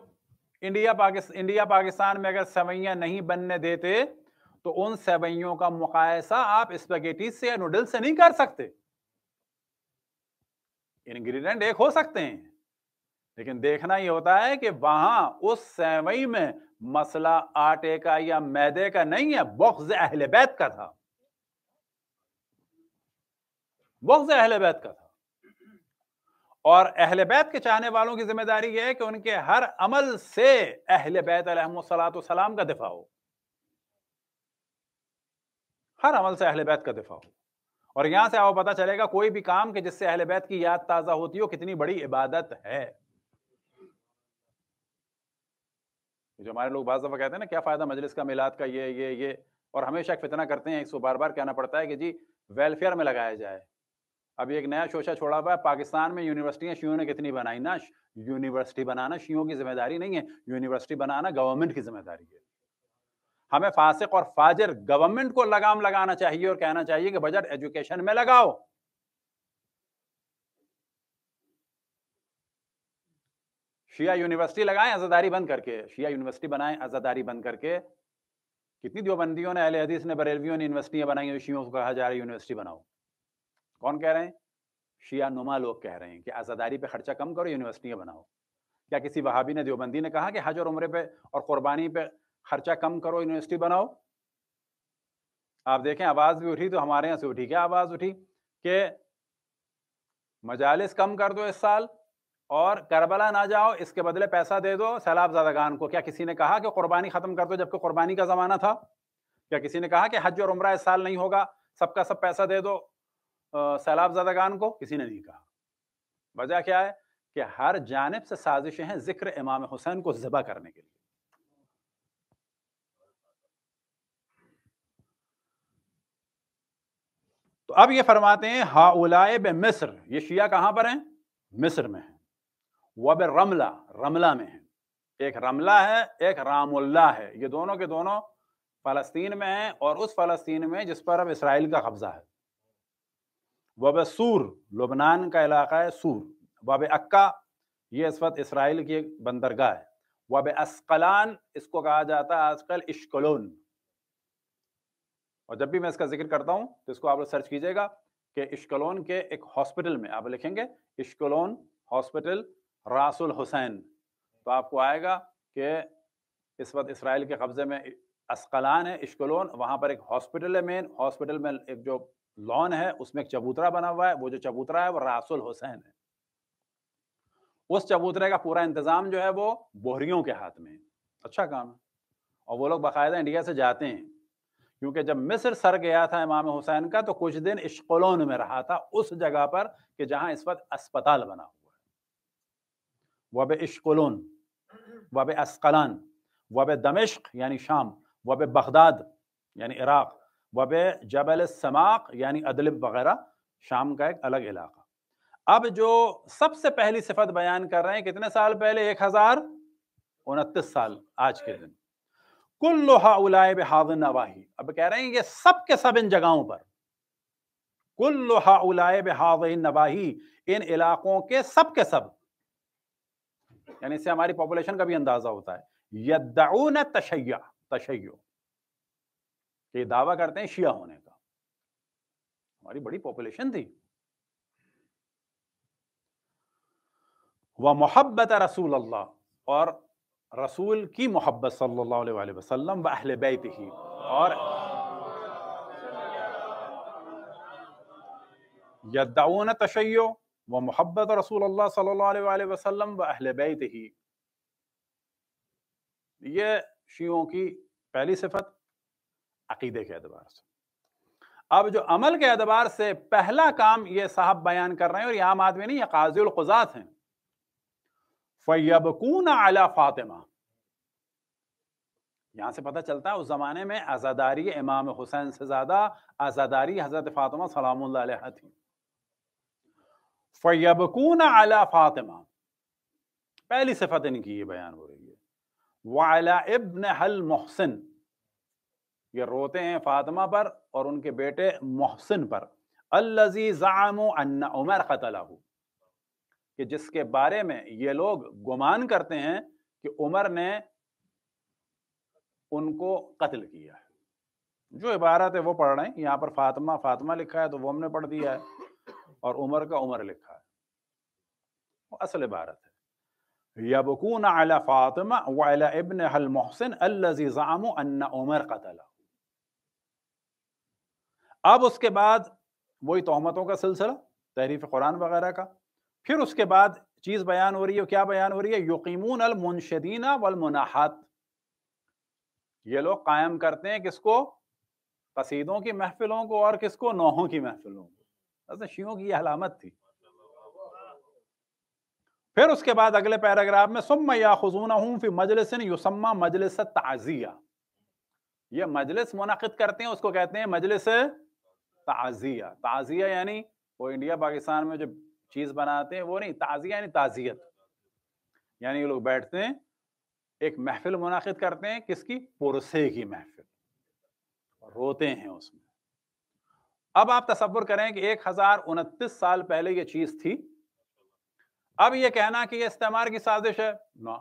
इंडिया पाकिस्तान इंडिया पाकिस्तान में अगर सेवैया नहीं बनने देते तो उन सेवैयों का मुकायसा आप स्पेगेटी से या नूडल्स से नहीं कर सकते इंग्रेडिएंट एक हो सकते हैं लेकिन देखना ही होता है कि वहां उस सेवई में मसला आटे का या मैदे का नहीं है बख्ज अहल बैत का था बख्ज अहले बैत का था और अहले बैत के चाहने वालों की जिम्मेदारी यह है कि उनके हर अमल से अहल बैत सलाम का दिफा हो हर अमल से अहले बैत का दिफा हो और यहां से आपको पता चलेगा कोई भी काम के जिससे अहले बैत की याद ताजा होती हो कितनी बड़ी इबादत है जो हमारे लोग बाज दफा कहते हैं ना क्या फायदा मजलिस का मिलाद का ये ये ये और हमेशा एक फितना करते हैं इसको बार बार कहना पड़ता है कि जी वेलफेयर में लगाया जाए अभी एक नया शोशा छोड़ा हुआ है पाकिस्तान में यूनिवर्सिटियां शियों ने कितनी बनाई ना यूनिवर्सिटी बनाना शियों की जिम्मेदारी नहीं है यूनिवर्सिटी बनाना गवर्नमेंट की जिम्मेदारी है हमें फासिक और फाजिर गवर्नमेंट को लगाम लगाना चाहिए और कहना चाहिए कि बजट एजुकेशन में लगाओ शिया यूनिवर्सिटी लगाएं आजादारी बंद करके शिया यूनिवर्सिटी बनाएं आजादारी बंद करके कितनी दियोबंदियों ने अहले हदीस ने बरेलवियों ने यूनिवर्सिटियां बनाई शियों को कहा जा रहा है यूनिवर्सिटी बनाओ कौन कह रहे हैं शिया नुमा लोग कह रहे हैं कि आज़ादारी पे खर्चा कम करो यूनिवर्सिटियां बनाओ क्या किसी वहाबी ने देवबंदी ने कहा कि हज और उम्र पे और क़ुरबानी पे खर्चा कम करो यूनिवर्सिटी बनाओ आप देखें आवाज़ भी उठी तो हमारे यहाँ से उठी क्या आवाज़ उठी के मजालिस कम कर दो इस साल और करबला ना जाओ इसके बदले पैसा दे दो सैलाब खान को क्या किसी ने कहा कि कुर्बानी ख़त्म कर दो जबकि कुर्बानी का ज़माना था क्या किसी ने कहा कि हज और उम्र इस साल नहीं होगा सबका सब पैसा दे दो सैलाब खान को किसी ने नहीं कहा वजह क्या है कि हर जानब से साजिशें हैं जिक्र इमाम हुसैन को ज़बा करने के लिए अब ये फरमाते हैं हाउलाए बे मिस्र ये शिया कहाँ पर हैं मिस्र में है वब रमला रमला में है एक रमला है एक रामुल्ला है ये दोनों के दोनों फ़लस्तीन में हैं और उस फ़लस्तीन में जिस पर अब इसराइल का कब्ज़ा है वब सूर लुबनान का इलाका है सूर वब अक्का ये इस वक्त इसराइल की एक बंदरगाह है वब अस्कलान इसको कहा जाता है आजकल इश्कलोन और जब भी मैं इसका जिक्र करता हूँ तो इसको आप लोग सर्च कीजिएगा कि इश्कलोन के एक हॉस्पिटल में आप लिखेंगे इश्कलोन हॉस्पिटल रासुल हुसैन तो आपको आएगा कि इस वक्त इसराइल के कब्ज़े में अस्कलान है इश्कलोन वहाँ पर एक हॉस्पिटल है मेन हॉस्पिटल में एक जो लॉन है उसमें एक चबूतरा बना हुआ है वो जो चबूतरा है वो रासुल हुसैन है उस चबूतरे का पूरा इंतज़ाम जो है वो बोहरियों के हाथ में अच्छा काम है और वो लोग बाकायदा इंडिया से जाते हैं क्योंकि जब मिस्र सर गया था इमाम हुसैन का तो कुछ दिन इश्कलोन में रहा था उस जगह पर कि जहां इस वक्त अस्पताल बना हुआ है वब इश्कलोन वब अस्कलान वब दमिश्क यानी शाम वब बगदाद यानी इराक वब जबल समाक यानी अदलब वगैरह शाम का एक अलग इलाका अब जो सबसे पहली सिफत बयान कर रहे हैं कितने साल पहले एक हजार उनतीस साल आज के दिन कुल्लोहा हाज नवाही अब कह रहे हैं ये सब के सब इन जगहों पर कुल्लोहा हाज नवाही इन इलाकों के सब के सब यानी इससे हमारी पॉपुलेशन का भी अंदाजा होता है यदाउन तशैया तशैयो ये दावा करते हैं शिया होने का हमारी बड़ी पॉपुलेशन थी वह मोहब्बत रसूल अल्लाह और रसूल की मोहब्बत सल्लल्लाहु अलैहि वसल्लम व अहल बैत ही और यदाउन तशैयो व मोहब्बत रसूल अल्लाह सल्लल्लाहु अलैहि वसल्लम व अहल बैत ही ये शियों की पहली सिफत अकीदे के अतबार से अब जो अमल के अतबार से पहला काम ये साहब बयान कर रहे हैं और ये आम आदमी नहीं ये कुजात हैं फ़ैबकून अला फातिमा यहां से पता चलता है उस ज़माने में आज़ादारी इमाम हुसैन से ज़्यादा आज़ादारी हज़रत फ़ातिमा सलाम थी फ़ैबकून अला फ़ातिमा पहली सिफत इनकी ये बयान हो रही है वाला इब्न हल मोहसिन ये रोते हैं फातिमा पर और उनके बेटे मोहसिन पर अल्लजी जामो अन्ना उमर कतला हूँ कि जिसके बारे में ये लोग गुमान करते हैं कि उमर ने उनको कत्ल किया है जो इबारत है वो पढ़ रहे हैं यहाँ पर फातिमा फातिमा लिखा है तो वो हमने पढ़ दिया है और उमर का उमर लिखा है वो असल इबारत है यबकून अला फातिमा अला इब्न हल मोहसिन अल्लाजाम अन्ना उमर कतला अब उसके बाद वही तोहमतों का सिलसिला तहरीफ कुरान वगैरह का फिर उसके बाद चीज बयान हो रही है क्या बयान हो रही है यकीमून अल मुनशदीना वल मुनाहत ये लोग कायम करते हैं किसको कसीदों की महफिलों को और किसको नौहों की महफिलों को शियों की अलामत थी फिर उसके बाद अगले पैराग्राफ में सुम या खजून फी मजलिस युसम्मा मजलिस ताजिया ये मजलिस मुनद करते हैं उसको कहते हैं मजलिस ताजिया ताजिया यानी वो इंडिया पाकिस्तान में जो चीज बनाते हैं वो नहीं ताजिया यानी ताजियत यानी ये लोग बैठते हैं एक महफिल मुनद करते हैं किसकी पुरसे की महफिल रोते हैं उसमें अब आप तस्वुर करें कि एक हजार उनतीस साल पहले ये चीज थी अब ये कहना कि ये इस्तेमाल की साजिश है ना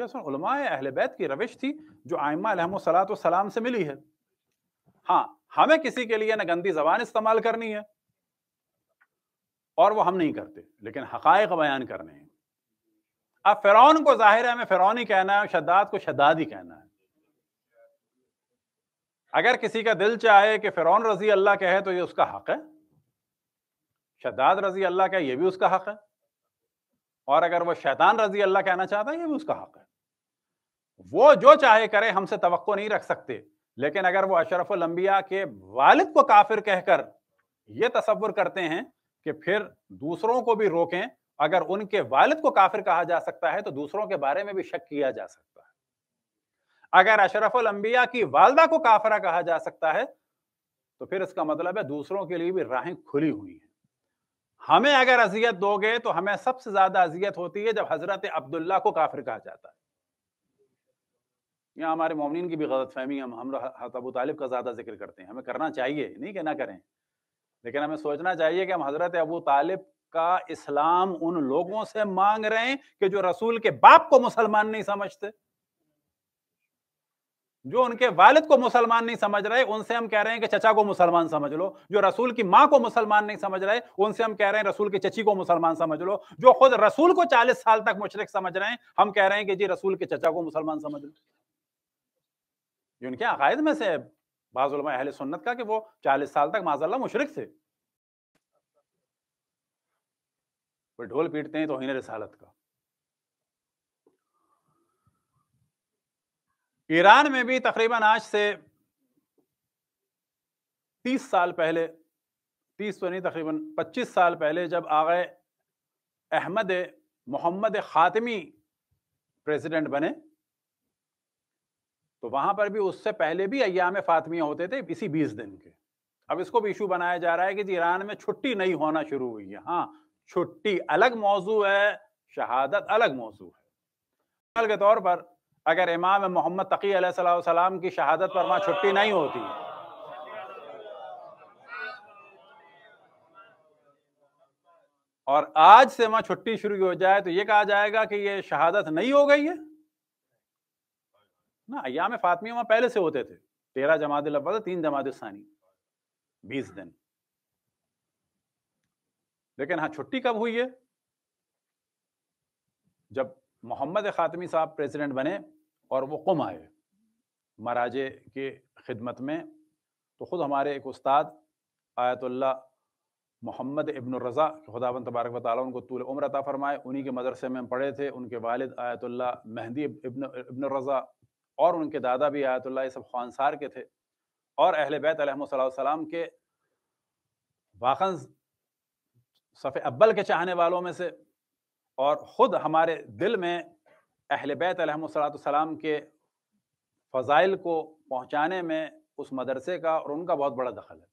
ये अहल बैत की रविश थी जो आयमा सलात सलाम से मिली है हाँ हमें किसी के लिए ना गंदी जबान इस्तेमाल करनी है और वो हम नहीं करते लेकिन हकायक बयान करने हैं अब फिरौन को जाहिर है हमें फिरौन ही कहना है शद्दाद को शद्दाद ही कहना है अगर किसी का दिल चाहे कि फिरौन रजी अल्लाह कहे तो ये उसका हक है शद्दाद रजी अल्लाह कहे ये भी उसका हक है और अगर वो शैतान रजी अल्लाह कहना चाहता है ये भी उसका हक है वो जो चाहे करे हमसे तो नहीं रख सकते लेकिन अगर वो अशरफ लंबिया के वालिद को काफिर कहकर यह तस्वुर करते हैं कि फिर दूसरों को भी रोकें अगर उनके वालिद को काफिर कहा जा सकता है तो दूसरों के बारे में भी शक किया जा सकता है अगर अशरफुल अंबिया की वालदा को काफरा कहा जा सकता है तो फिर इसका मतलब है दूसरों के लिए भी राहें खुली हुई हैं हमें अगर अजियत दोगे तो हमें सबसे ज्यादा अजियत होती है जब हजरत अब्दुल्ला को काफिर कहा जाता है यहाँ हमारे मोमिन की भी गलत फहमी हम हम हतबू तालिब का ज्यादा जिक्र करते हैं हमें करना चाहिए नहीं कि ना करें लेकिन हमें सोचना चाहिए कि हम हजरत अबू तालिब का इस्लाम उन लोगों से मांग रहे हैं कि जो रसूल के बाप को मुसलमान नहीं समझते जो उनके वालिद को मुसलमान नहीं समझ रहे उनसे हम कह रहे हैं कि चचा को मुसलमान समझ लो जो रसूल की माँ को मुसलमान नहीं समझ रहे उनसे हम कह रहे हैं रसूल की चची को मुसलमान समझ लो जो खुद रसूल को 40 साल तक मुशरक समझ रहे हैं हम कह रहे हैं कि जी रसूल के चचा को मुसलमान समझ लो ये उनके अकायद में से बाज़ुलमा अहले सुन्नत का कि वो चालीस साल तक माजल्ला मुशरक थे वो ढोल पीटते हैं तो तोहन रसालत का ईरान में भी तकरीबन आज से तीस साल पहले तीस तो नहीं तकरीबन पच्चीस साल पहले जब आगे अहमद मोहम्मद ख़ातमी प्रेसिडेंट बने तो वहां पर भी उससे पहले भी अयाम फातमिया होते थे इसी बीस दिन के अब इसको भी इशू बनाया जा रहा है कि ईरान में छुट्टी नहीं होना शुरू हुई है हाँ छुट्टी अलग मौजू है शहादत अलग मौजू है मिसाल के तौर पर अगर इमाम मोहम्मद तकी सलाम की शहादत पर वहाँ छुट्टी नहीं होती और आज से वहाँ छुट्टी शुरू हो जाए तो ये कहा जाएगा कि ये शहादत नहीं हो गई है ना अयाम फातमी वहाँ पहले से होते थे तेरह जमात अव्वल तीन जमात सानी बीस दिन लेकिन हाँ छुट्टी कब हुई है जब मोहम्मद ख़ातमी साहब प्रेसिडेंट बने और वो कुम आए महाराजे के खिदमत में तो ख़ुद हमारे एक उस्ताद आयतुल्ला मोहम्मद इब्न रज़ा खुदावन तबारक वाली उनको तूल उम्र अता फरमाए उन्हीं के मदरसे में पढ़े थे उनके वालिद आयतुल्ला मेहंदी इब्न इब्न रज़ा और उनके दादा भी आयतुल्ला सब खानसार के थे और अहल बैत सलाम के वाखन सफ़े अब्बल के चाहने वालों में से और ख़ुद हमारे दिल में अहल बैत सलाम के फ़ज़ाइल को पहुँचाने में उस मदरसे का और उनका बहुत बड़ा दखल है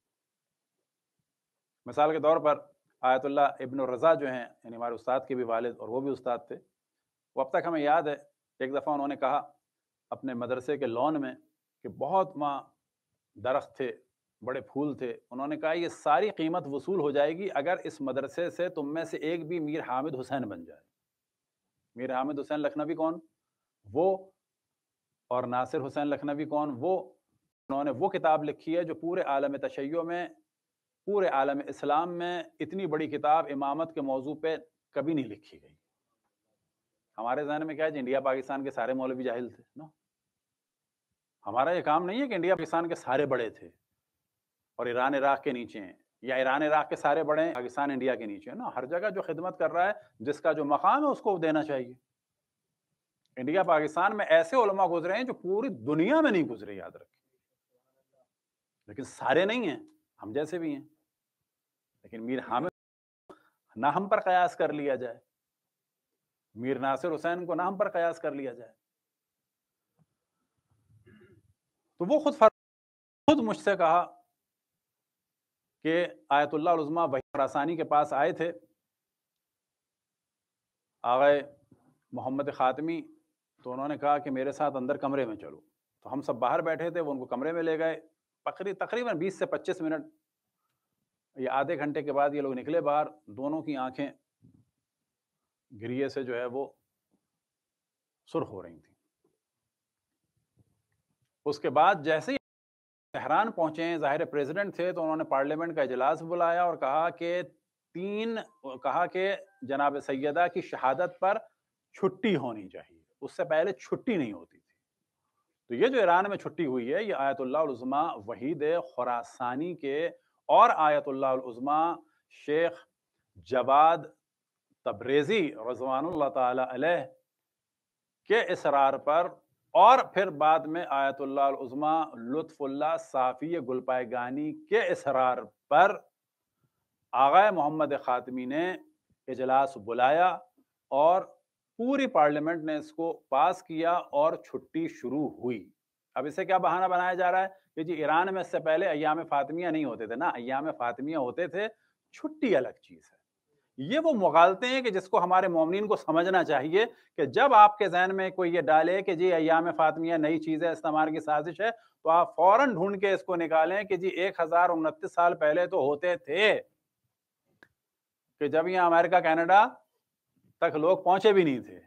मिसाल के तौर पर आयतुल्ला इबन रज़ा जो हैं यानी हमारे उस्ताद के भी वालिद और वो भी उस्ताद थे वो अब तक हमें याद है एक दफ़ा उन्होंने कहा अपने मदरसे के लॉन में कि बहुत माँ दरख्त थे बड़े फूल थे उन्होंने कहा ये सारी कीमत वसूल हो जाएगी अगर इस मदरसे से तुम में से एक भी मीर हामिद हुसैन बन जाए मीर हामिद हुसैन लखनवी कौन वो और नासिर हुसैन लखनवी कौन वो उन्होंने वो किताब लिखी है जो पूरे आलम तशैय में पूरे आलम इस्लाम में इतनी बड़ी किताब इमामत के मौजू पे कभी नहीं लिखी गई हमारे जहन में क्या है इंडिया पाकिस्तान के सारे मौलवी जाहिल थे ना हमारा ये काम नहीं है कि इंडिया पाकिस्तान के सारे बड़े थे और ईरान इराक के नीचे हैं या ईरान इराक के सारे बड़े हैं पाकिस्तान इंडिया के नीचे है ना हर जगह जो खिदमत कर रहा है जिसका जो मकाम है उसको देना चाहिए इंडिया पाकिस्तान में ऐसे उलमा गुजरे हैं जो पूरी दुनिया में नहीं गुजरे याद रखें लेकिन सारे नहीं हैं हम जैसे भी हैं लेकिन मीर हामिद ना हम पर कयास कर लिया जाए मीर नासिर हुसैन को ना हम पर कयास कर लिया जाए तो वो खुद खुद मुझसे कहा कि आयतुल्ला उज़मा वही रासानी के पास आए थे आगे मोहम्मद ख़ातमी तो उन्होंने कहा कि मेरे साथ अंदर कमरे में चलो तो हम सब बाहर बैठे थे वो उनको कमरे में ले गए पकड़ी तकरीबन 20 से 25 मिनट ये आधे घंटे के बाद ये लोग निकले बाहर दोनों की आंखें घिरिए से जो है वो सुर्ख हो रही थी उसके बाद जैसे ही तेहरान पहुंचे ज़ाहिर प्रेसिडेंट थे तो उन्होंने पार्लियामेंट का इजलास बुलाया और कहा कि तीन कहा कि जनाब सैदा की शहादत पर छुट्टी होनी चाहिए उससे पहले छुट्टी नहीं होती थी तो ये जो ईरान में छुट्टी हुई है ये आयतुल्लाज़मा वहीद खुरासानी के और आयतुल्लाज़मा शेख जवाद तब्रेजी रजवान तह के इसरार पर और फिर बाद में आयतुल्लाज़मा लुत्फुल्ला साफ़ी गानी के इसरार पर आगा मोहम्मद ख़ातमी ने इजलास बुलाया और पूरी पार्लियामेंट ने इसको पास किया और छुट्टी शुरू हुई अब इसे क्या बहाना बनाया जा रहा है कि जी ईरान में इससे पहले अयाम फातमिया नहीं होते थे ना अयाम फातमिया होते थे छुट्टी अलग चीज़ है ये वो मुगालते हैं कि जिसको हमारे मोमिन को समझना चाहिए कि जब आपके जहन में कोई ये डाले कि जी अयाम फातमिया नई चीज़ है इस्तेमाल की साजिश है तो आप फौरन ढूंढ के इसको निकालें कि जी एक हजार उनतीस साल पहले तो होते थे कि जब यहां अमेरिका कनाडा तक लोग पहुंचे भी नहीं थे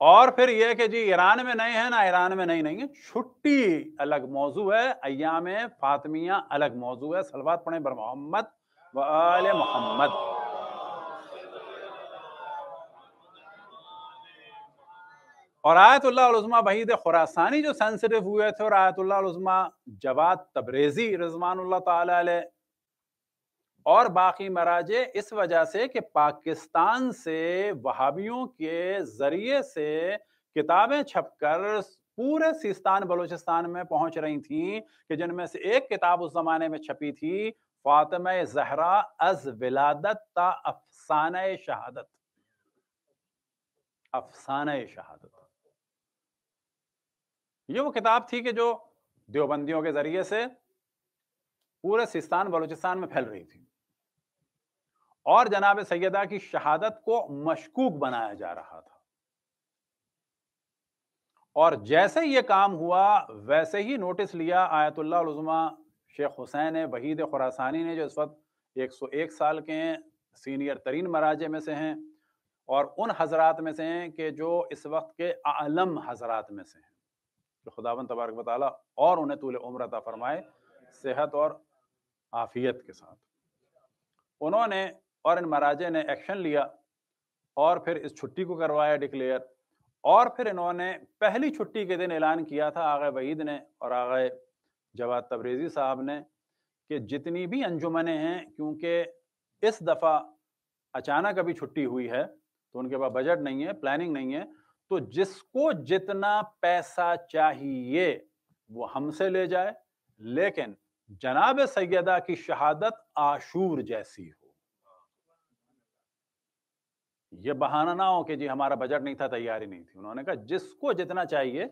और फिर यह कि जी ईरान में नहीं है ना ईरान में नहीं नहीं है छुट्टी अलग मौजू है अयाम फातमिया अलग मौजू है सलवा पढ़े बर मोहम्मद वाले मोहम्मद और आयतुल्लामा बहीद खुरासानी जो सेंसिटिव हुए थे और आयतुल्लामा जवाद तबरेजी रजमान और बाकी मराजे इस वजह से कि पाकिस्तान से वहाबियों के जरिए से किताबें छपकर पूरे सिस्तान बलूचिस्तान में पहुंच रही थी कि जिनमें से एक किताब उस जमाने में छपी थी फातम जहरा अज विलादत ता अफसान शहादत अफसान शहादत ये वो किताब थी कि जो देवबंदियों के जरिए से पूरे सिस्तान बलूचिस्तान में फैल रही थी और जनाब सैदा की शहादत को मशकूक बनाया जा रहा था और जैसे ये काम हुआ वैसे ही नोटिस लिया आयतुल्लाजुमा शेख हुसैन वहीद खुरासानी ने जो इस वक्त 101 साल के सीनियर तरीन मराजे में से हैं और उन हजरात में से हैं कि जो इस वक्त के आलम हजरात में से हैं जो खुदावन तबारक बताला और उन्हें तूल उम्रता फरमाए सेहत और आफियत के साथ उन्होंने और इन महाराजे ने एक्शन लिया और फिर इस छुट्टी को करवाया डिक्लेयर और फिर इन्होंने पहली छुट्टी के दिन ऐलान किया था आगे वहीद ने और आगे जवाद तबरेज़ी साहब ने कि जितनी भी अंजुमने हैं क्योंकि इस दफ़ा अचानक अभी छुट्टी हुई है तो उनके पास बजट नहीं है प्लानिंग नहीं है तो जिसको जितना पैसा चाहिए वो हमसे ले जाए लेकिन जनाब सैदा की शहादत आशूर जैसी हो ये बहाना ना हो कि जी हमारा बजट नहीं था तैयारी नहीं थी उन्होंने कहा जिसको जितना चाहिए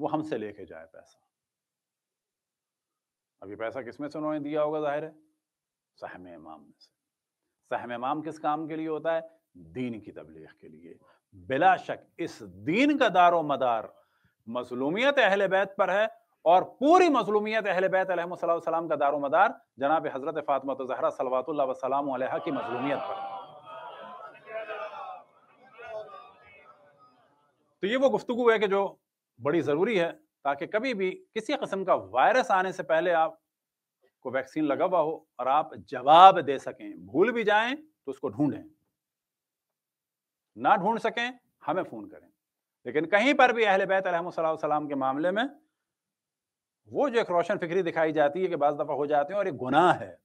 वो हमसे लेके जाए पैसा अभी पैसा किसमें से उन्होंने दिया होगा जाहिर है सहम इमाम में से सहम इमाम किस काम के लिए होता है दीन की तबलीग के लिए बिला शक इस दीन का दारो मदार मजलूमियत अहल बैत पर है और पूरी मजलूमियत अहल बैत सलाम का दारो मदार जनाब हजरत फातमत तो जहरा सलवात वसलाम की मजलूमियत पर है तो ये वो गुफ्तु है कि जो बड़ी ज़रूरी है ताकि कभी भी किसी कस्म का वायरस आने से पहले आप को वैक्सीन लगा हुआ हो और आप जवाब दे सकें भूल भी जाएं तो उसको ढूंढें ना ढूंढ सकें हमें फ़ोन करें लेकिन कहीं पर भी अहल बैत सलाम के मामले में वो जो एक रोशन फिक्री दिखाई जाती है कि बाज़ दफ़ा हो जाते हैं और एक गुनाह है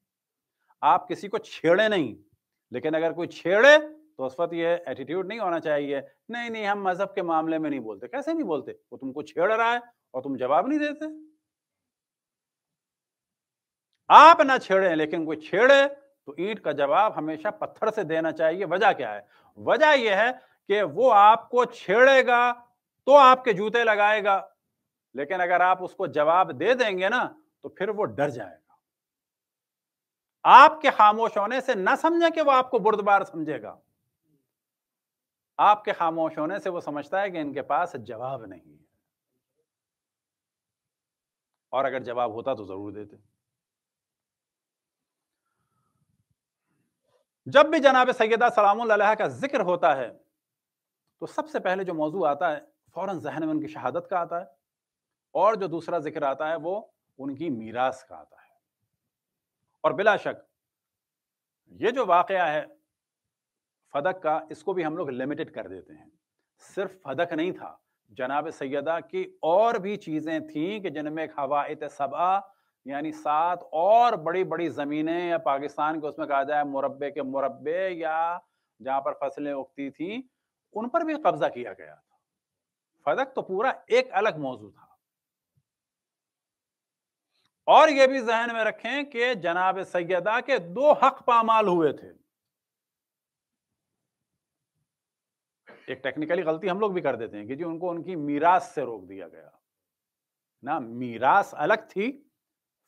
आप किसी को छेड़े नहीं लेकिन अगर कोई छेड़े तो असफत ये एटीट्यूड नहीं होना चाहिए नहीं नहीं हम मजहब के मामले में नहीं बोलते कैसे नहीं बोलते वो तुमको छेड़ रहा है और तुम जवाब नहीं देते आप ना छेड़े लेकिन कोई छेड़े तो ईट का जवाब हमेशा पत्थर से देना चाहिए वजह क्या है वजह यह है कि वो आपको छेड़ेगा तो आपके जूते लगाएगा लेकिन अगर आप उसको जवाब दे देंगे ना तो फिर वो डर जाएगा आपके खामोश होने से ना समझे कि वो आपको बुर्दबार समझेगा आपके खामोश होने से वो समझता है कि इनके पास जवाब नहीं है और अगर जवाब होता तो जरूर देते जब भी जनाब सैदा सलाम का जिक्र होता है तो सबसे पहले जो मौजू आता है फौरन जहन में उनकी शहादत का आता है और जो दूसरा जिक्र आता है वो उनकी मीरास का आता है और बिला शक ये जो वाकया है फदक का इसको भी हम लोग लिमिटेड कर देते हैं सिर्फ फदक नहीं था जनाब सैदा की और भी चीज़ें थीं कि जिनमें हवाइत सबा यानी सात और बड़ी बड़ी ज़मीनें या पाकिस्तान के उसमें कहा जाए मुरबे के मुरबे या जहाँ पर फसलें उगती थीं उन पर भी कब्जा किया गया था फदक तो पूरा एक अलग मौजू था और यह भी जहन में रखें कि जनाब सैदा के दो हक पामाल हुए थे एक टेक्निकली गलती हम लोग भी कर देते हैं कि जी उनको उनकी मीरास से रोक दिया गया ना मीरास अलग थी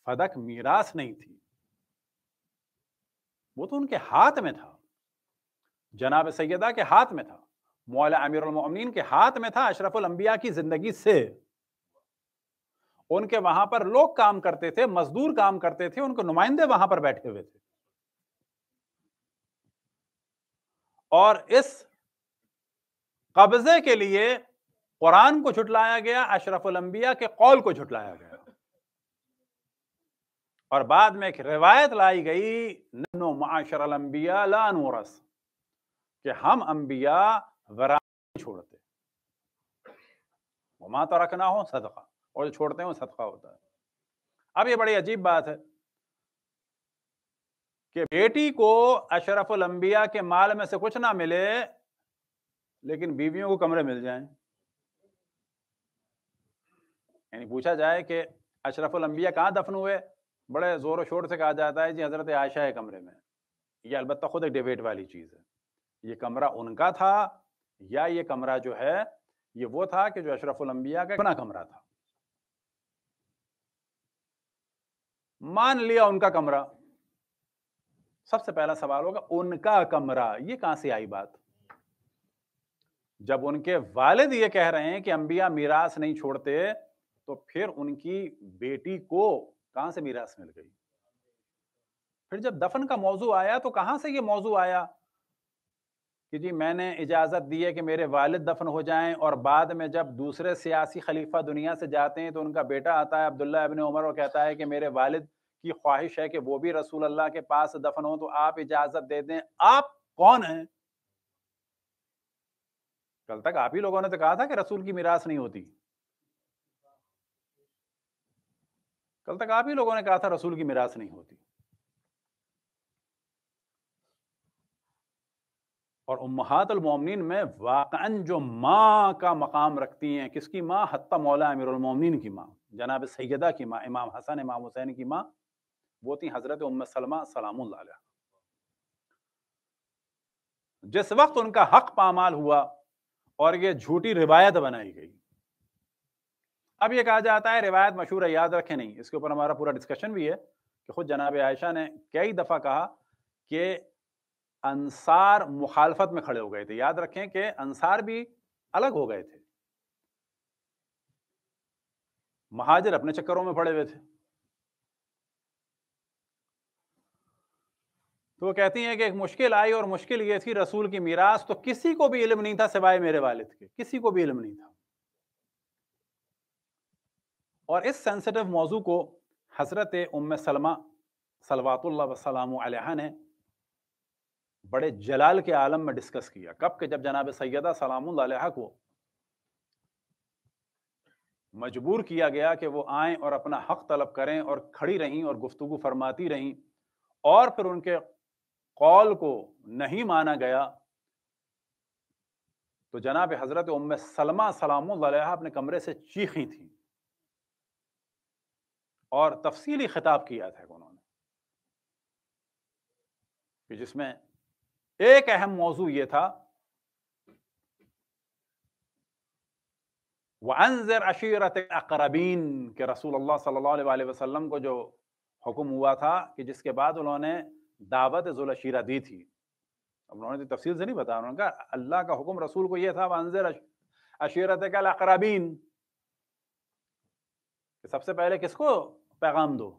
फदक मीरास नहीं थी वो तो उनके हाथ में था जनाब सैयदा के हाथ में था मौला अमीरमिन के हाथ में था अशरफुल अंबिया की जिंदगी से उनके वहां पर लोग काम करते थे मजदूर काम करते थे उनके नुमाइंदे वहां पर बैठे हुए थे और इस कब्जे के लिए कुरान को छुटलाया गया अशरफुलंबिया के कौल को छुटलाया गया और बाद में एक रिवायत लाई गई नो माशरलंबिया लानस कि हम अंबिया वरान छोड़ते घुमा तो रखना हो सदका और जो छोड़ते हो सदका होता है अब ये बड़ी अजीब बात है कि बेटी को अशरफुल अम्बिया के माल में से कुछ ना मिले लेकिन बीवियों को कमरे मिल जाएं यानी पूछा जाए कि अशरफुल अम्बिया कहाँ दफन हुए बड़े जोर शोर से कहा जाता है जी हज़रत आयशा है कमरे में ये अलबत्त खुद एक डिबेट वाली चीज़ है ये कमरा उनका था या ये कमरा जो है ये वो था कि जो अशरफुल अम्बिया का अपना कमरा था मान लिया उनका कमरा सबसे पहला सवाल होगा उनका कमरा ये कहां से आई बात जब उनके वालिद ये कह रहे हैं कि अंबिया मीरास नहीं छोड़ते तो फिर उनकी बेटी को कहां से मीरास मिल गई फिर जब दफन का मौजू आया तो कहां से ये मौजू आया कि जी मैंने इजाज़त दी है कि मेरे वालिद दफन हो जाएं और बाद में जब दूसरे सियासी खलीफा दुनिया से जाते हैं तो उनका बेटा आता है अब्दुल्ला अबिन उमर और कहता है कि मेरे वालिद की ख्वाहिश है कि वो भी रसूल अल्लाह के पास दफन हो तो आप इजाज़त दे दें आप कौन हैं कल तक आप ही लोगों ने तो कहा था कि रसूल की मिरास नहीं होती कल तक आप ही लोगों ने कहा था रसूल की मिरास नहीं होती और उम्मातुल उम्मातमिन में वाकन जो माँ का मकाम रखती हैं किसकी माँ हत्ता मौला अमीरुल अमीरमिन की माँ जनाब सैदा की माँ इमाम हसन इमाम हुसैन की माँ वो थी हज़रत उम्म सलमा सलाम जिस वक्त उनका हक पामाल हुआ और ये झूठी रिवायत बनाई गई अब ये कहा जाता है रिवायत मशहूर है याद रखे नहीं इसके ऊपर हमारा पूरा डिस्कशन भी है कि खुद जनाब आयशा ने कई दफ़ा कहा कि अंसार मुखालफत में खड़े हो गए थे याद रखें कि अंसार भी अलग हो गए थे महाजर अपने चक्करों में पड़े हुए थे तो वो कहती हैं कि एक मुश्किल आई और मुश्किल ये थी रसूल की मीरास तो किसी को भी इल्म नहीं था सिवाय मेरे वालिद के किसी को भी इल्म नहीं था और इस सेंसिटिव मौजू को हज़रत उम सलमा सलवातुल्ला ने बड़े जलाल के आलम में डिस्कस किया कब के जब जनाब सैदा सलाम को मजबूर किया गया कि वो आए और अपना हक तलब करें और खड़ी रहीं और गुफ्तु फरमाती रहीं और फिर उनके कौल को नहीं माना गया तो जनाब हजरत उम सलमा सलाम अपने कमरे से चीखी थी और तफसीली खिताब किया था उन्होंने कि जिसमें एक अहम मौजू यह था वह अनजर अशीरत अकरबीन के रसूल अल्लाह सल्लल्लाहु अलैहि वसल्लम को जो हुक्म हुआ था कि जिसके बाद उन्होंने दावत जुलशीरा दी थी अब उन्होंने तो तफसील से नहीं बताया उन्होंने कहा अल्लाह का हुक्म रसूल को यह था वंजर अशीरत कल अकराबीन सबसे पहले किसको पैगाम दो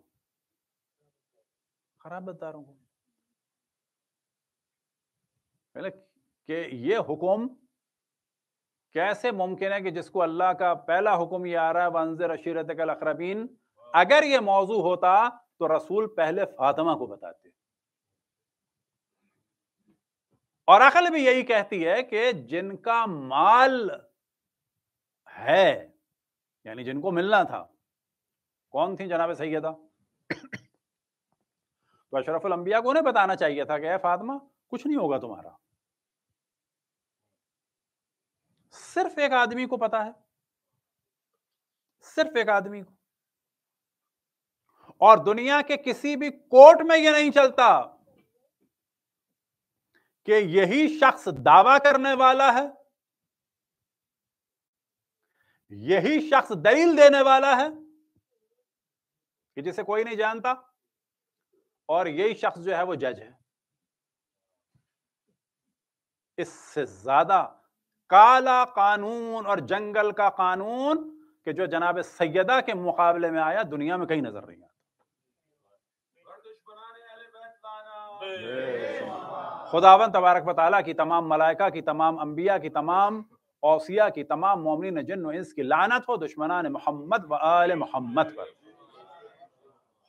खराबतदारों को पहले कि ये हुक्म कैसे मुमकिन है कि जिसको अल्लाह का पहला हुक्म ये आ रहा है वंजर अशीरत कल अकराबीन अगर ये मौजू होता तो रसूल पहले फातिमा को बताते और अकल भी यही कहती है कि जिनका माल है यानी जिनको मिलना था कौन थी जनाब सैदा तो अशरफुल अंबिया को उन्हें बताना चाहिए था कि फातमा कुछ नहीं होगा तुम्हारा सिर्फ एक आदमी को पता है सिर्फ एक आदमी को और दुनिया के किसी भी कोर्ट में यह नहीं चलता कि यही शख्स दावा करने वाला है यही शख्स दलील देने वाला है कि जिसे कोई नहीं जानता और यही शख्स जो है वो जज है इससे ज्यादा काला कानून और जंगल का कानून कि जो जनाब सैदा के मुकाबले में आया दुनिया में कहीं नजर नहीं आता खुदावन तबारक वाली की तमाम मलाइका की तमाम अम्बिया की तमाम औसिया की तमाम मोमिन जिन की लानत हो दुश्मनान मोहम्मद व आल मोहम्मद पर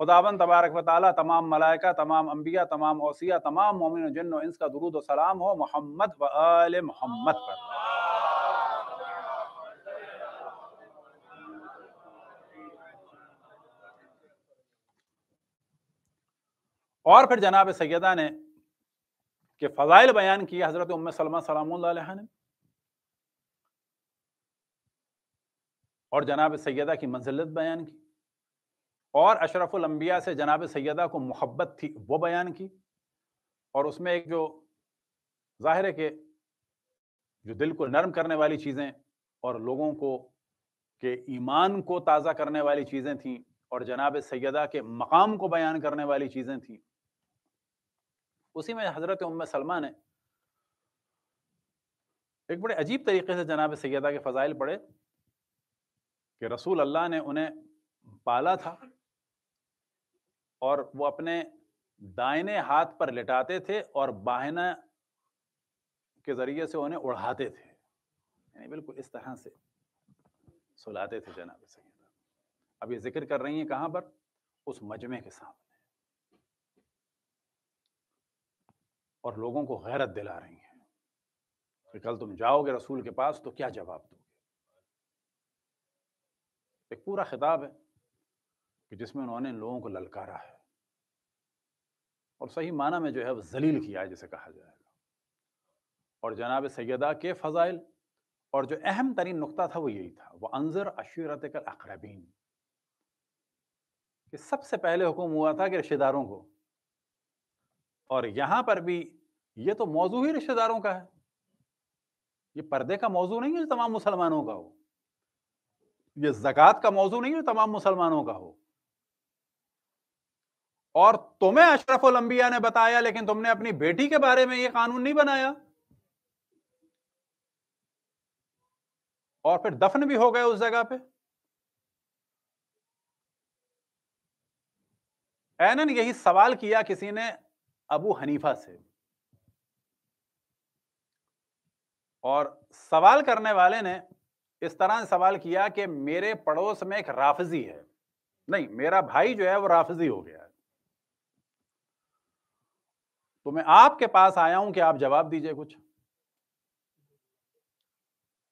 खुदावन तबारक वाली तमाम मलाइका तमाम अम्बिया तमाम औसिया तमाम मोमिन जिन इंस का दरूद सलाम हो मोहम्मद व आल मोहम्मद पर और फिर जनाब सैदा ने के फ़ज़ाइल बयान किए हज़रत उम्म सलमा सलाम ने और जनाब सैदा की मंजिलत बयान की और अंबिया से जनाब सैदा को मोहब्बत थी वो बयान की और उसमें एक जो ज़ाहिर है कि जो दिल को नरम करने वाली चीज़ें और लोगों को के ईमान को ताज़ा करने वाली चीज़ें थीं और जनाब सैदा के मकाम को बयान करने वाली चीज़ें थीं उसी में हजरत उम सलमा ने एक बड़े अजीब तरीके से जनाब सैदा के फ़ज़ाइल पढ़े कि रसूल अल्लाह ने उन्हें पाला था और वो अपने दाहिने हाथ पर लिटाते थे और बाहना के ज़रिए से उन्हें उड़ाते थे यानी बिल्कुल इस तरह से सुलाते थे जनाब सैदा अब ये जिक्र कर रही हैं कहाँ पर उस मजमे के सामने और लोगों को गैरत दिला रही हैं कि कल तुम जाओगे रसूल के पास तो क्या जवाब दोगे एक पूरा खिताब है कि जिसमें उन्होंने लोगों को ललकारा है और सही माना में जो है वो जलील किया है जिसे कहा जाएगा और जनाब सैदा के फ़जाइल और जो अहम तरीन नुकता था वो यही था वह अंजर अशरत कर अकरबीन सबसे पहले हुक्म हुआ था कि रिश्तेदारों को और यहां पर भी ये तो मौजू ही रिश्तेदारों का है ये पर्दे का मौजू नहीं है जो तमाम मुसलमानों का हो ये जक़ात का मौजू नहीं है तमाम मुसलमानों का हो और तुम्हें अशरफ लंबिया ने बताया लेकिन तुमने अपनी बेटी के बारे में यह कानून नहीं बनाया और फिर दफन भी हो गए उस जगह पे एनन यही सवाल किया किसी ने अबू हनीफा से और सवाल करने वाले ने इस तरह से सवाल किया कि मेरे पड़ोस में एक राफजी है नहीं मेरा भाई जो है वो राफजी हो गया है तो मैं आपके पास आया हूं कि आप जवाब दीजिए कुछ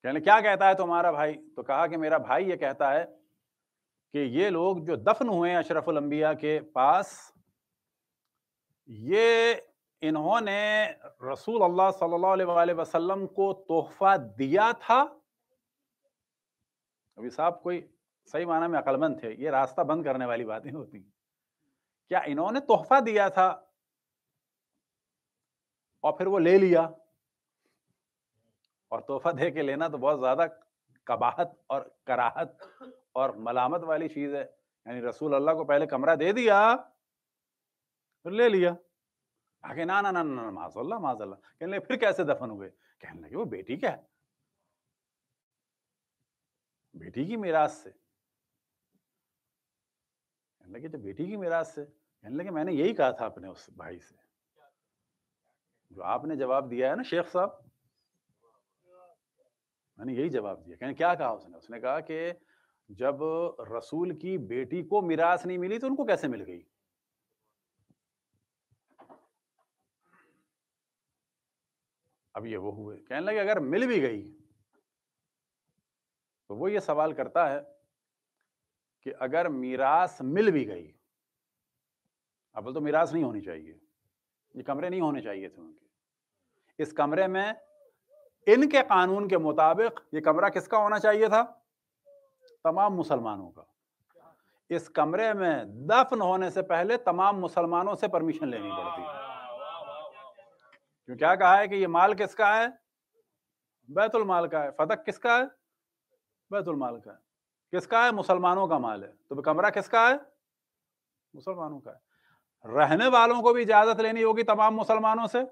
कहने क्या कहता है तुम्हारा भाई तो कहा कि मेरा भाई ये कहता है कि ये लोग जो दफन हुए अशरफुल अंबिया के पास ये इन्होंने रसूल अल्लाह सल्लल्लाहु अलैहि वसल्लम को तोहफा दिया था अभी साहब कोई सही माना में अकलमंद थे ये रास्ता बंद करने वाली बातें होती क्या इन्होंने तोहफा दिया था और फिर वो ले लिया और तोहफा दे के लेना तो बहुत ज्यादा कबाहत और कराहत और मलामत वाली चीज है यानी रसूल अल्लाह को पहले कमरा दे दिया फिर ले लिया आगे ना ना ना ना ना माजल्ला माजल्ला कहने लगे फिर कैसे दफन हुए कहने लगे वो बेटी क्या है बेटी की मीरास से कहने लगे तो बेटी की मीरास से कहने लगे मैंने यही कहा था अपने उस भाई से जो आपने जवाब दिया है ना शेख साहब मैंने यही जवाब दिया कहने क्या कहा उसने उसने कहा कि जब रसूल की बेटी को मिरास नहीं मिली तो उनको कैसे मिल गई अब ये वो हुए कहने लगे अगर मिल भी गई तो वो ये सवाल करता है कि अगर मीरास मिल भी गई अब तो मीरास नहीं होनी चाहिए ये कमरे नहीं होने चाहिए थे उनके इस कमरे में इनके कानून के मुताबिक ये कमरा किसका होना चाहिए था तमाम मुसलमानों का इस कमरे में दफन होने से पहले तमाम मुसलमानों से परमिशन लेनी पड़ती क्यों क्या कहा है कि ये माल किसका है बैतुल माल का है फतक किसका है बैतुल माल का है किसका है मुसलमानों का माल है तो कमरा किसका है मुसलमानों का है रहने वालों को भी इजाजत लेनी होगी तमाम मुसलमानों से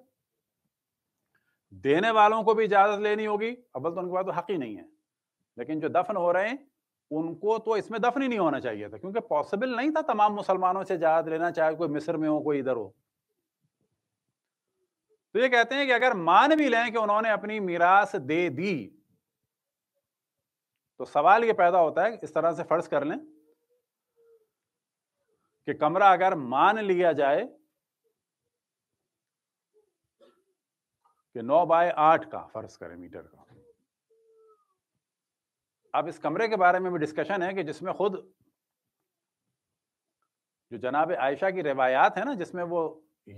देने वालों को भी इजाजत लेनी होगी अव्वल तो उनके पास तो हक ही नहीं है लेकिन जो दफन हो रहे हैं उनको तो इसमें दफन ही नहीं होना चाहिए था क्योंकि पॉसिबल नहीं था तमाम मुसलमानों से इजाजत लेना चाहे कोई मिस्र में हो कोई इधर हो तो ये कहते हैं कि अगर मान भी लें कि उन्होंने अपनी मीरास दे दी तो सवाल ये पैदा होता है इस तरह से फर्ज कर लें कि कमरा अगर मान लिया जाए कि नौ बाय आठ का फर्ज करें मीटर का अब इस कमरे के बारे में भी डिस्कशन है कि जिसमें खुद जो जनाब आयशा की रिवायात है ना जिसमें वो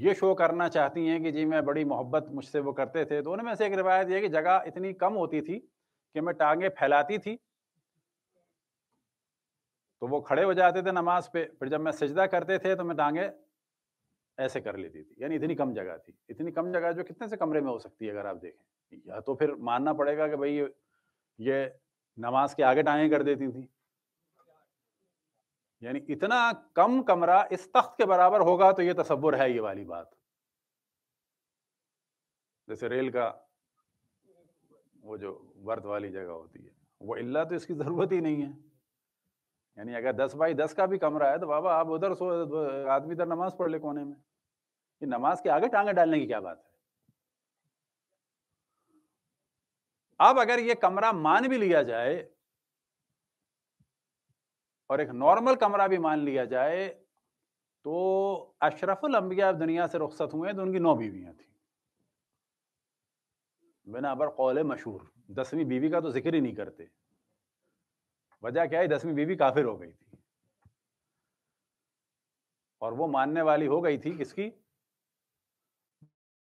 ये शो करना चाहती हैं कि जी मैं बड़ी मोहब्बत मुझसे वो करते थे दोनों तो में से एक रिवायत यह कि जगह इतनी कम होती थी कि मैं टांगे फैलाती थी तो वो खड़े हो जाते थे नमाज पे फिर जब मैं सजदा करते थे तो मैं टांगे ऐसे कर लेती थी यानी इतनी कम जगह थी इतनी कम जगह जो कितने से कमरे में हो सकती है अगर आप देखें या तो फिर मानना पड़ेगा कि भाई ये नमाज के आगे टांगे कर देती थी यानी इतना कम कमरा इस तख्त के बराबर होगा तो ये तस्वुर है ये वाली बात जैसे रेल का वो जो वर्द वाली जगह होती है वो इल्ला तो इसकी ज़रूरत ही नहीं है यानी अगर दस बाई दस का भी कमरा है तो बाबा आप उधर सो आदमी इधर नमाज पढ़ ले कोने में ये नमाज के आगे टांगे डालने की क्या बात है अब अगर ये कमरा मान भी लिया जाए और एक नॉर्मल कमरा भी मान लिया जाए तो अशरफुल अम्बिया दुनिया से रुखसत हुए तो उनकी नौ बीवियां थी बिना अबर कौल मशहूर दसवीं बीवी का तो जिक्र ही नहीं करते वजह क्या है दसवीं बीवी काफिर हो गई थी और वो मानने वाली हो गई थी किसकी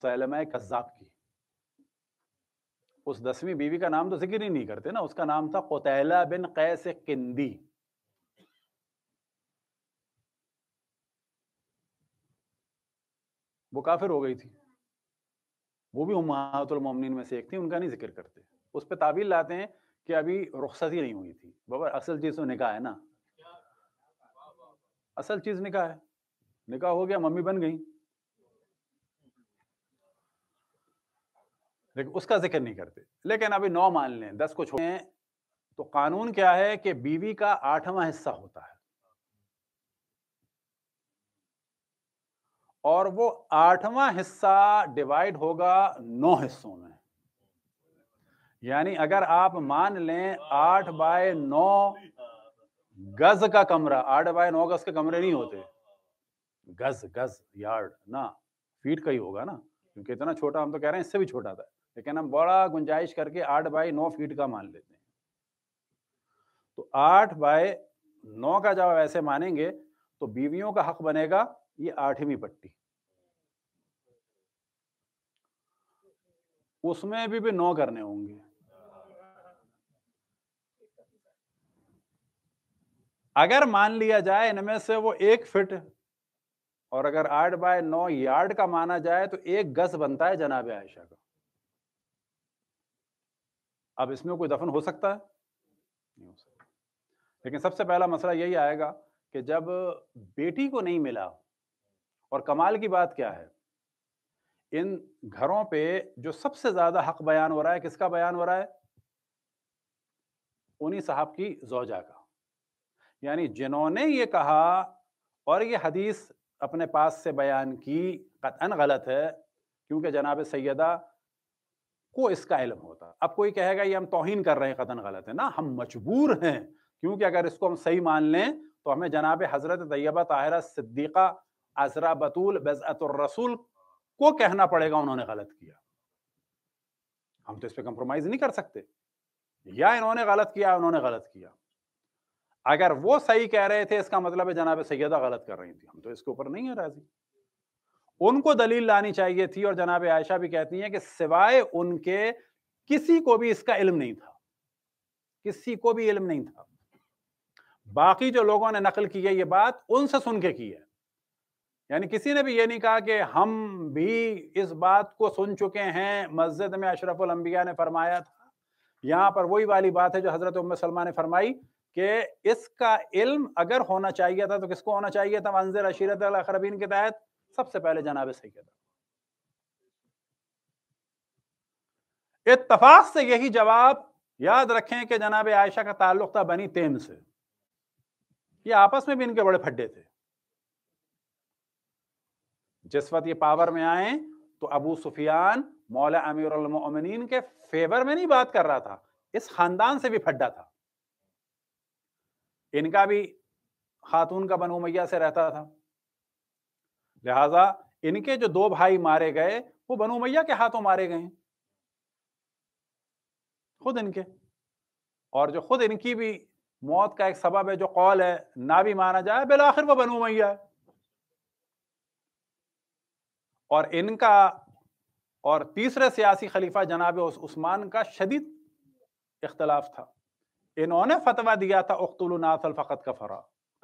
सलमा कज्जाब की उस दसवीं बीवी का नाम तो जिक्र ही नहीं करते ना उसका नाम था कोतैला बिन कैस किंदी वो काफिर हो गई थी वो भी उमातुलमोमिन में से एक थी उनका नहीं जिक्र करते उस पर ताबील लाते हैं कि अभी रुख्सत ही नहीं हुई थी बाबा असल चीज़ तो निकाह है ना असल चीज़ निकाह है निकाह हो गया मम्मी बन गई लेकिन उसका जिक्र नहीं करते लेकिन अभी नौ मान लें दस को छोड़ें तो कानून क्या है कि बीवी का आठवां हिस्सा होता है और वो आठवां हिस्सा डिवाइड होगा नौ हिस्सों में यानी अगर आप मान लें आठ बाय नौ गज का कमरा आठ बाय नौ गज के कमरे नहीं होते गज गज यार्ड ना फीट का ही होगा ना क्योंकि इतना छोटा हम तो कह रहे हैं इससे भी छोटा था लेकिन हम बड़ा गुंजाइश करके आठ बाई नौ फीट का मान लेते हैं तो आठ बाय नौ का जब ऐसे मानेंगे तो बीवियों का हक बनेगा ये आठवीं पट्टी उसमें भी भी नौ करने होंगे अगर मान लिया जाए इनमें से वो एक फिट और अगर आठ बाय नौ यार्ड का माना जाए तो एक गज बनता है जनाब आयशा का अब इसमें कोई दफन हो सकता है नहीं हो सकता लेकिन सबसे पहला मसला यही आएगा कि जब बेटी को नहीं मिला और कमाल की बात क्या है इन घरों पे जो सबसे ज्यादा हक बयान हो रहा है किसका बयान हो रहा है उन्हीं साहब की जोजा का यानी जिन्होंने ये कहा और ये हदीस अपने पास से बयान की कतन गलत है क्योंकि जनाब सैदा को इसका इलम होता अब कोई कहेगा ये हम तोहन कर रहे हैं कतन गलत है ना हम मजबूर हैं क्योंकि अगर इसको हम सही मान लें तो हमें जनाब हजरत तैयबा ताहरा सिद्दीक़ा अजरा बतूल बज़तरसूल को कहना पड़ेगा उन्होंने गलत किया हम तो इस पर कंप्रोमाइज नहीं कर सकते या इन्होंने गलत किया उन्होंने गलत किया अगर वो सही कह रहे थे इसका मतलब है जनाब सैदा गलत कर रही थी हम तो इसके ऊपर नहीं है राजी उनको दलील लानी चाहिए थी और जनाब आयशा भी कहती हैं कि सिवाय उनके किसी को भी इसका इल्म नहीं था किसी को भी इल्म नहीं था बाकी जो लोगों ने नकल की है ये बात उनसे सुन के की है यानी किसी ने भी ये नहीं कहा कि हम भी इस बात को सुन चुके हैं मस्जिद में अशरफुल अम्बिया ने फरमाया था यहाँ पर वही वाली बात है जो हजरत उम सलमा ने फरमाई कि इसका इल्म अगर होना चाहिए था तो किसको होना चाहिए था मंजिल अशीरत अखरबीन के तहत सबसे पहले जनाब सैदा इतफाक से यही जवाब याद रखें कि जनाब आयशा का ताल्लुक था बनी तेम से ये आपस में भी इनके बड़े फड्डे थे जिस वक्त ये पावर में आए तो अबू सुफियान मौला अमीरमिन के फेवर में नहीं बात कर रहा था इस खानदान से भी फड्डा था इनका भी खातून का बनो मैया से रहता था लिहाजा इनके जो दो भाई मारे गए वो बनु मैया के हाथों मारे गए खुद इनके और जो खुद इनकी भी मौत का एक सबब है जो कौल है ना भी माना जाए बिल आखिर वह बनु मैया है और इनका और तीसरे सियासी खलीफा जनाब उस, उस्मान का शदीद इख्तलाफ था इन्होंने फतवा दिया था उख्तुलनासल फ़कत का फरा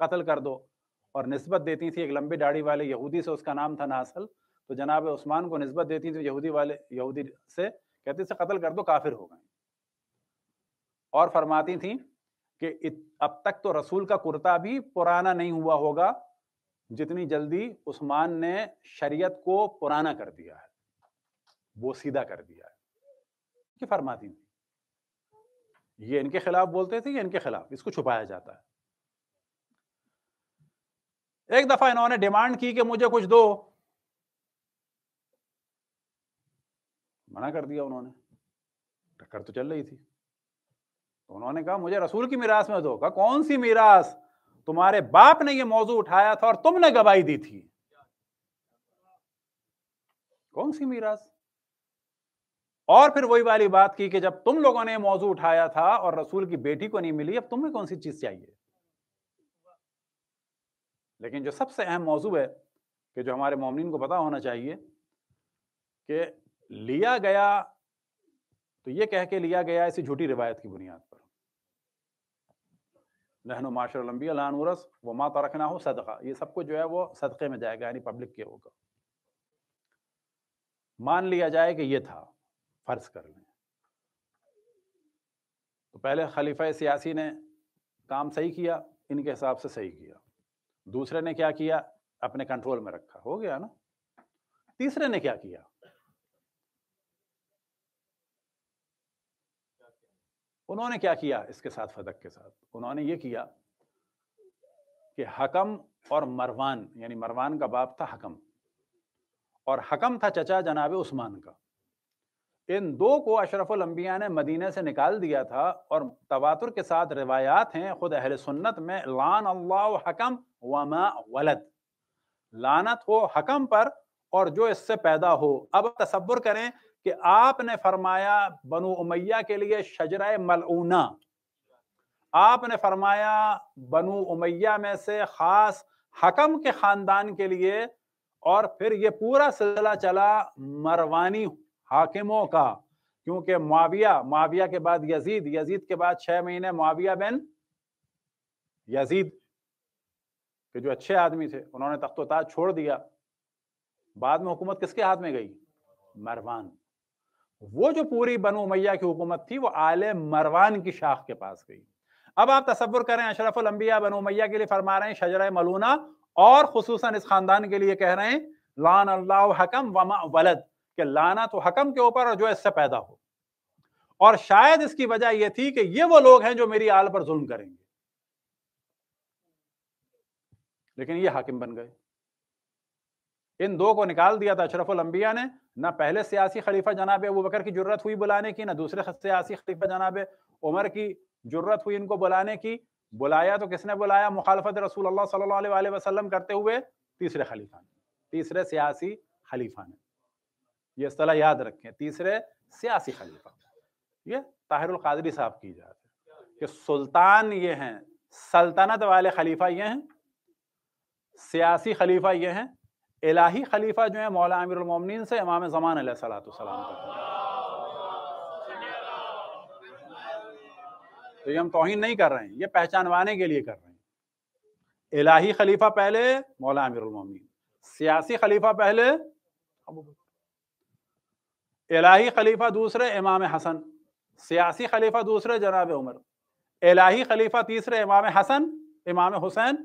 कत्ल कर दो और नस्बत देती थी एक लंबी दाढ़ी वाले यहूदी से उसका नाम था नासल तो जनाब उस्मान को नस्बत देती थी यहूदी वाले यहूदी से कहती से कत्ल कर दो काफिर हो गए और फरमाती थी कि अब तक तो रसूल का कुर्ता भी पुराना नहीं हुआ होगा जितनी जल्दी उस्मान ने शरीयत को पुराना कर दिया है वो सीधा कर दिया है ये फरमाती थी ये इनके खिलाफ बोलते थे ये इनके खिलाफ इसको छुपाया जाता है एक दफा इन्होंने डिमांड की कि मुझे कुछ दो मना कर दिया उन्होंने टक्कर तो चल रही थी तो उन्होंने कहा मुझे रसूल की मीरास में दो कहा कौन सी मीरास तुम्हारे बाप ने यह मौजू उठाया था और तुमने गवाही दी थी कौन सी मीरास और फिर वही वाली बात की कि जब तुम लोगों ने मौजू उठाया था और रसूल की बेटी को नहीं मिली अब तुम्हें कौन सी चीज चाहिए लेकिन जो सबसे अहम मौजू है कि जो हमारे मोमिन को पता होना चाहिए कि लिया गया तो ये कह के लिया गया इसी झूठी रिवायत की बुनियाद पर नहनो लम्बी अलानस व तो रखना हो सदका ये कुछ जो है वो सदक़े में जाएगा यानी पब्लिक के होगा मान लिया जाए कि ये था फ़र्ज़ कर लें तो पहले खलीफा सियासी ने काम सही किया इनके हिसाब से सही किया दूसरे ने क्या किया अपने कंट्रोल में रखा हो गया ना तीसरे ने क्या किया उन्होंने क्या किया इसके साथ फदक के साथ उन्होंने ये किया कि हकम और मरवान यानी मरवान का बाप था हकम और हकम था चचा जनाब उस्मान का इन दो को अशरफुल अम्बिया ने मदीने से निकाल दिया था और तवातुर के साथ रिवायात हैं खुद अहल सुन्नत में लान अल्लाह हकम वमा वलद लानत हो हकम पर और जो इससे पैदा हो अब तस्वुर करें कि आपने फरमाया बनु उमैया के लिए शजरा मलऊना आपने फरमाया बनु उमैया में से खास हकम के खानदान के लिए और फिर ये पूरा सिलसिला चला मरवानी हाकिमों का क्योंकि माविया माविया के बाद यजीद यजीद के बाद छह महीने माविया बिन यजीद के जो अच्छे आदमी थे उन्होंने तख्तो ताज छोड़ दिया बाद में हुकूमत किसके हाथ में गई मरवान वो जो पूरी बनो मैया की हुकूमत थी वो आले मरवान की शाख के पास गई अब आप तस्वुर करें अशरफ अलंबिया बनो मैया के लिए फरमा रहे हैं शजरा मलूना और खसूस इस खानदान के लिए कह रहे हैं लान अल्लाह हकम वमा वलद के लाना तो हकम के ऊपर और जो इससे पैदा हो और शायद इसकी वजह यह थी कि ये वो लोग हैं जो मेरी आल पर जुल्म करेंगे लेकिन ये हाकिम बन गए इन दो को निकाल दिया था अशरफुल अम्बिया ने ना पहले सियासी खलीफा जनाब अबू बकर की जरूरत हुई बुलाने की ना दूसरे सियासी खलीफा जनाब उमर की जरूरत हुई इनको बुलाने की बुलाया तो किसने बुलाया मुखालफत रसूल अल्लाह सल्लल्लाहु अलैहि वसल्लम करते हुए तीसरे खलीफा ने तीसरे सियासी खलीफा ने ये सलाह याद रखें तीसरे सियासी खलीफा ये ताहिरुल कादरी साहब की इजाज़त है कि सुल्तान ये हैं सल्तनत वाले खलीफा ये हैं सियासी खलीफा ये हैं इलाही खलीफा जो है मौला अमीर आमिर से इमाम जमान सलाम तक तो ये हम तोहन नहीं कर रहे हैं ये पहचानवाने के लिए कर रहे हैं इलाही खलीफा पहले मौला अमीर आमिर सियासी खलीफा पहले इलाही खलीफा दूसरे इमाम हसन सियासी खलीफा दूसरे जनाब उमर इलाही खलीफा तीसरे इमाम हसन इमाम हुसैन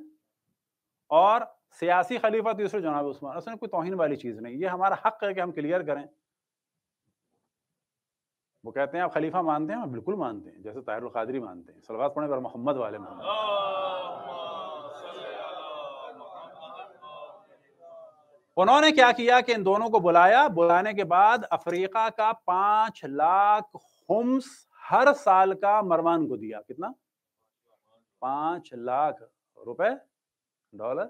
और सियासी खलीफा तीसरे तो जनाब उस्मान उसमें कोई तोहिन वाली चीज़ नहीं ये हमारा हक है कि हम क्लियर करें वो कहते हैं आप खलीफा मानते हैं हम बिल्कुल मानते हैं जैसे ताहिर कादरी मानते हैं सलवात पढ़े पर मोहम्मद वाले मोहम्मद उन्होंने क्या किया कि इन दोनों को बुलाया बुलाने के बाद अफ्रीका का पांच लाख होम्स हर साल का मरवान को दिया कितना पांच लाख रुपए डॉलर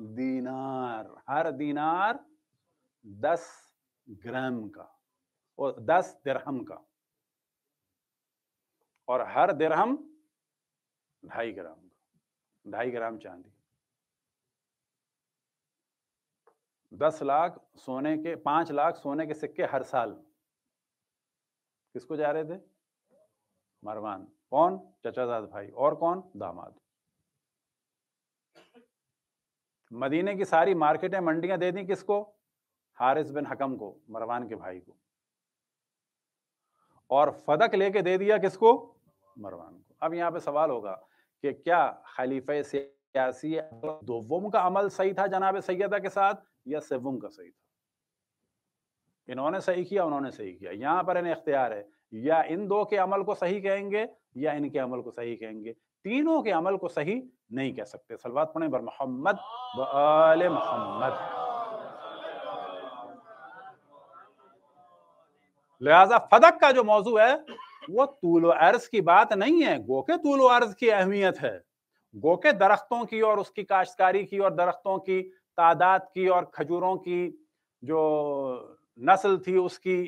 दीनार हर दीनार दस ग्राम का और दस दिरहम का और हर दिरहम ढाई ग्राम का ढाई ग्राम चांदी दस लाख सोने के पांच लाख सोने के सिक्के हर साल किसको जा रहे थे मरवान कौन चचाजाद भाई और कौन दामाद मदीने की सारी मार्केटें मंडियां दे दी किसको हारिस बिन हकम को मरवान के भाई को और फदक लेके दे दिया किसको मरवान को अब यहाँ पे सवाल होगा कि क्या खलीफे सियासी दोवम का अमल सही था जनाब सैदा के साथ या सेवम का सही था इन्होंने सही किया उन्होंने सही किया यहाँ पर इन्हें इख्तियार है या इन दो के अमल को सही कहेंगे या इनके अमल को सही कहेंगे तीनों के अमल को सही नहीं कह सकते सलवात पढ़े बर मोहम्मद मोहम्मद लिहाजा फदक का जो मौजू है वो तूल अर्ज की बात नहीं है गोके तूल अर्ज की अहमियत है गोके दरख्तों की और उसकी काश्तकारी की और दरख्तों की तादाद की और खजूरों की जो नस्ल थी उसकी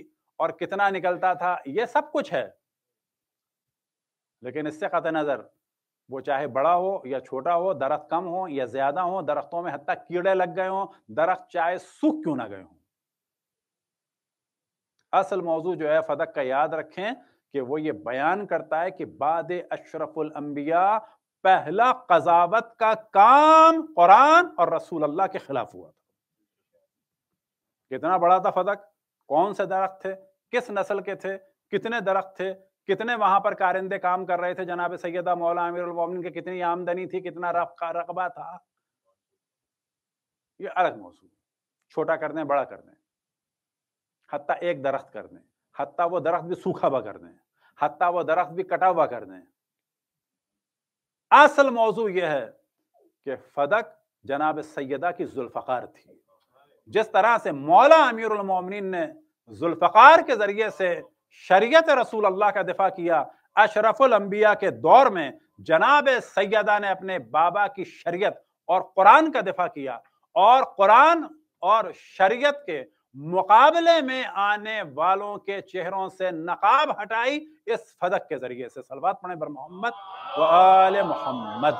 और कितना निकलता था यह सब कुछ है लेकिन इससे कत नज़र वो चाहे बड़ा हो या छोटा हो दरख्त कम हो या ज्यादा हो दरख्तों में हत्या कीड़े लग गए हों दरख्त चाहे सूख क्यों ना गए हों असल मौजू जो है फदक का याद रखें कि वो ये बयान करता है कि बाद अशरफुल अंबिया पहला कजावत का काम कुरान और रसूल अल्लाह के खिलाफ हुआ था कितना बड़ा था फदक कौन से दरख्त थे किस नस्ल के थे कितने दरख्त थे कितने वहां पर कारिंदे काम कर रहे थे जनाब सैदा मौला अमीर की कितनी आमदनी थी कितना रकबा था ये अलग मौसू छोटा कर दें बड़ा कर दें हती एक दरख्त कर दें हती वो दरख्त भी सूखा हुआ कर दें हती वो दरख्त भी कटा हुआ कर दें असल मौजू यह है कि फदक जनाब सैदा की जुल्फकार थी जिस तरह से मौला अमीर ने जुल्फकार के जरिए से शरीयत रसूल अल्लाह का दिफा किया अशरफुल अंबिया के दौर में जनाब सैदा ने अपने बाबा की शरीयत और कुरान का दिफा किया और कुरान और शरीयत के मुकाबले में आने वालों के चेहरों से नकाब हटाई इस फदक के जरिए से सलवात पढ़े बर मोहम्मद वाल मोहम्मद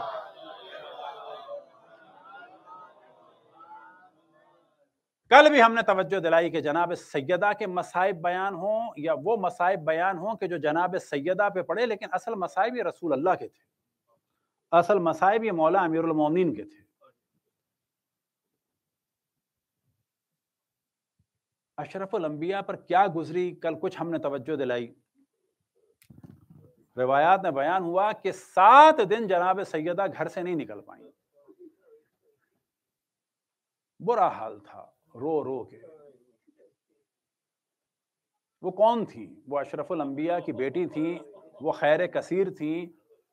कल भी हमने तवज्जो दिलाई कि जनाब सैदा के मसाइब बयान हों या वो मसाइब बयान हों कि जो जनाब सैदा पे पड़े लेकिन असल मसाइब ये रसूल अल्लाह के थे असल मसाइब ये मौला अमीरमिन के थे अशरफुलम्बिया पर क्या गुजरी कल कुछ हमने तवज्जो दिलाई रिवायात में बयान हुआ कि सात दिन जनाब सैदा घर से नहीं निकल पाई बुरा हाल था रो रो के वो कौन थी वो अशरफुल अम्बिया की बेटी थी वो खैर कसीर थी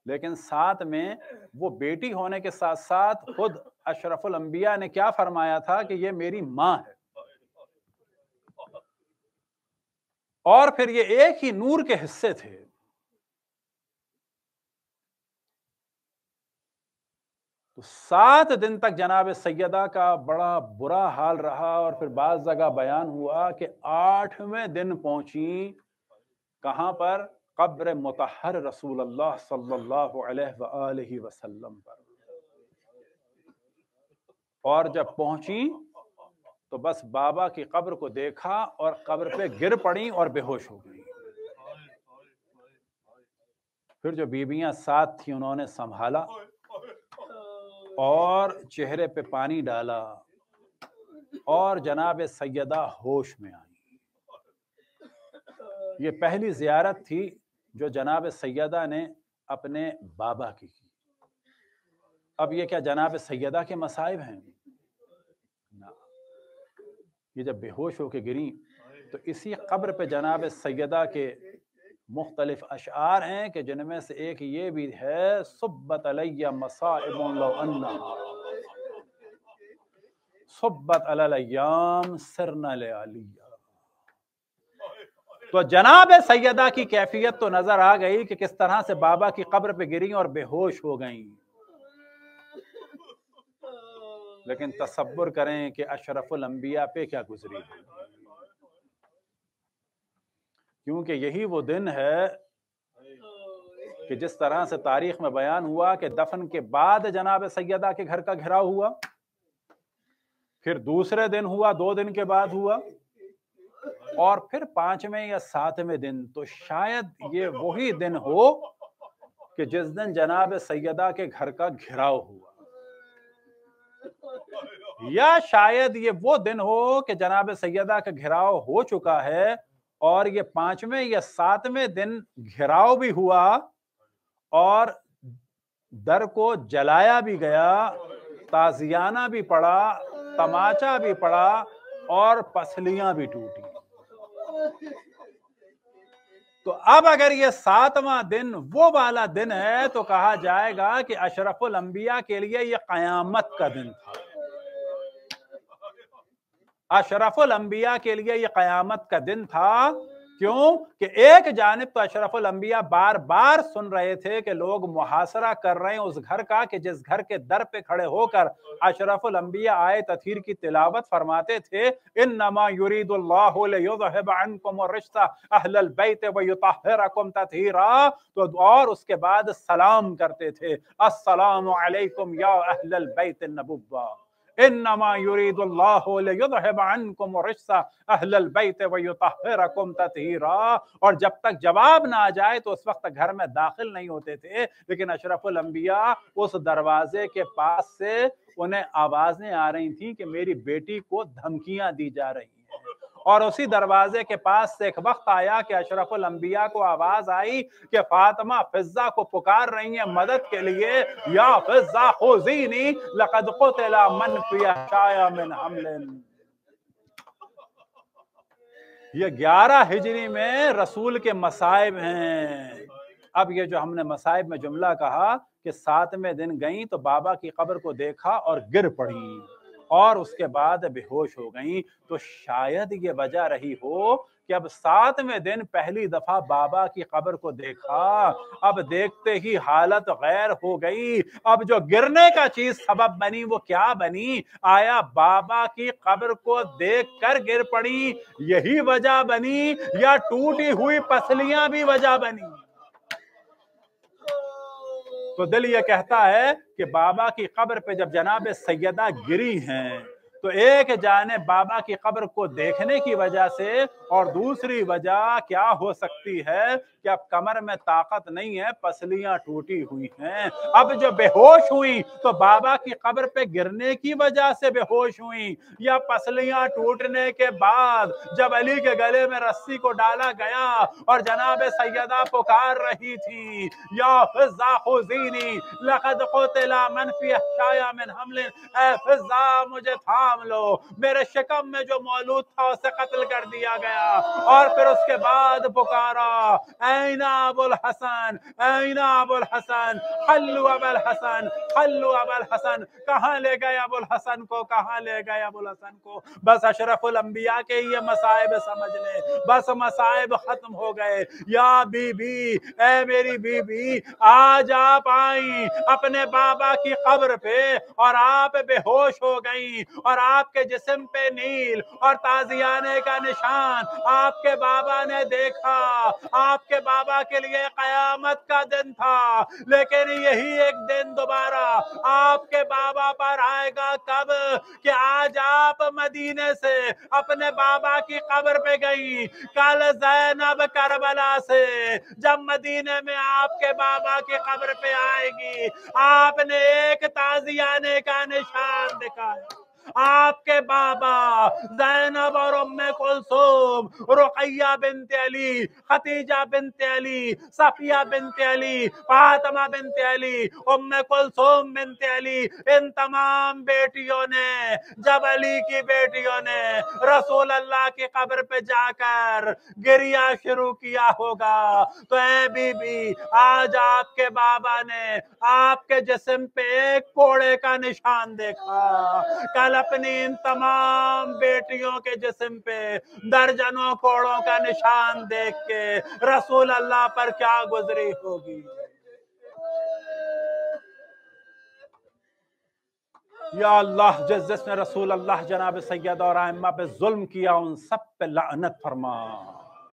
लेकिन साथ में वो बेटी होने के साथ साथ खुद अशरफुल अम्बिया ने क्या फरमाया था कि ये मेरी माँ है और फिर ये एक ही नूर के हिस्से थे सात दिन तक जनाब सैदा का बड़ा बुरा हाल रहा और फिर बाद जगह बयान हुआ कि आठवें दिन पहुंची कहां पर कब्र मतहर रसूल अल्लाह सल्लल्लाहु अलैहि वसल्लम पर और जब पहुंची तो बस बाबा की कब्र को देखा और कब्र पे गिर पड़ी और बेहोश हो गई फिर जो बीबियां साथ थी उन्होंने संभाला और चेहरे पे पानी डाला और जनाब सैदा होश में आई ये पहली जियारत थी जो जनाब सैदा ने अपने बाबा की की अब ये क्या जनाब सैदा के मसाइब हैं ना ये जब बेहोश होके गिरी तो इसी कब्र पे जनाब सैदा के मुख्तलिफ अशार हैं कि जिनमें से एक ये भी है सुब्बत अलैया मसाइबना सुब्बत अलैयाम सिरना तो जनाब सैदा की कैफियत तो नजर आ गई कि किस तरह से बाबा की कब्र पे गिरी और बेहोश हो गई लेकिन तस्वुर करें कि अशरफुल अंबिया पे क्या गुजरी है क्योंकि यही वो दिन है कि जिस तरह से तारीख में बयान हुआ कि दफन के बाद जनाब सैदा के घर का घेराव हुआ फिर दूसरे दिन हुआ दो दिन के बाद हुआ और फिर पांचवें या सातवें दिन तो शायद ये वही दिन हो कि जिस दिन जनाब सैदा के घर का घेराव हुआ या शायद ये वो दिन हो कि जनाब सैदा का घेराव हो चुका है और ये पांचवें या सातवें दिन घेराव भी हुआ और दर को जलाया भी गया ताजियाना भी पड़ा तमाचा भी पड़ा और पसलियां भी टूटी तो अब अगर ये सातवां दिन वो वाला दिन है तो कहा जाएगा कि अशरफुल अंबिया के लिए ये कयामत का दिन था अशरफुल अंबिया के लिए यह कयामत का दिन था क्यों कि एक जानब तो अशरफुल अंबिया बार बार सुन रहे थे कि लोग मुहासरा कर रहे हैं उस घर का कि जिस घर के दर पे खड़े होकर अशरफुल अंबिया आए तथीर की तिलावत फरमाते थे इन नमा तो और उसके बाद सलाम करते थे असलाम या अहल बैत नबुब्बा और जब तक जवाब ना आ जाए तो उस वक्त घर में दाखिल नहीं होते थे लेकिन अशरफुल अंबिया उस दरवाजे के पास से उन्हें आवाजें आ रही थी कि मेरी बेटी को धमकियां दी जा रही और उसी दरवाजे के पास से एक वक्त आया कि अशरफुल अंबिया को आवाज आई कि फातिमा फिजा को पुकार रही है मदद के लिए या फिजा खुजीनी लकद कुतला मन पिया मिन ये ग्यारह हिजरी में रसूल के मसाइब हैं अब ये जो हमने मसाइब में जुमला कहा कि सातवें दिन गई तो बाबा की कब्र को देखा और गिर पड़ी और उसके बाद बेहोश हो गई तो शायद ये वजह रही हो कि अब सातवें दिन पहली दफा बाबा की खबर को देखा अब देखते ही हालत गैर हो गई अब जो गिरने का चीज सबब बनी वो क्या बनी आया बाबा की खबर को देख कर गिर पड़ी यही वजह बनी या टूटी हुई पसलियां भी वजह बनी तो दिल ये कहता है कि बाबा की कब्र पे जब जनाब सैदा गिरी हैं तो एक जाने बाबा की कब्र को देखने की वजह से और दूसरी वजह क्या हो सकती है कि अब कमर में ताकत नहीं है पसलियां टूटी हुई हैं अब जो बेहोश हुई तो बाबा की कब्र पे गिरने की वजह से बेहोश हुई या पसलियां टूटने के बाद जब अली के गले में रस्सी को डाला गया और जनाब सैदा पुकार रही थी या लखद मिन हमले मुझे थाम लो मेरे शिकम में जो मौलूद था उसे कत्ल कर दिया गया और फिर उसके बाद पुकारा أين أبو الحسن أين أبو الحسن हल्लू أبو हसन हल्लू أبو हसन कहाँ ले गए अबुल हसन को कहाँ ले गए अबुल हसन को बस अशरफुल अंबिया के ये मसाइब समझ ले बस मसाइब खत्म हो गए या बीबी ए मेरी बीबी आज आप आई अपने बाबा की कब्र पे और आप बेहोश हो गई और आपके जिस्म पे नील और ताजियाने का निशान आपके बाबा ने देखा आपके बाबा के लिए कयामत का दिन था लेकिन यही एक दिन दोबारा आपके बाबा पर आएगा कब कि आज आप मदीने से अपने बाबा की कब्र पे गई कल जैनब करबला से जब मदीने में आपके बाबा की कब्र पे आएगी आपने एक ताजियाने का निशान दिखाया आपके बाबा जैनब और उम्मे कुलसुम रुकैया बिनत अली खतीजा बिनत अली सफिया बिनत अली फातमा बिनत अली उम्मे कुलसुम बिनत अली इन तमाम बेटियों ने जब अली की बेटियों ने रसूल अल्लाह की कब्र पे जाकर गिरिया शुरू किया होगा तो ए बीबी आज आपके बाबा ने आपके जिसम पे एक कोड़े का निशान देखा कल अपनी इन तमाम बेटियों के जिसम पे दर्जनों कोड़ों का निशान देख के रसूल अल्लाह पर क्या गुजरी होगी या अल्लाह जिस जिसने रसूल अल्लाह जनाब सैयद और आयमा पे जुल्म किया उन सब पे लानत फरमा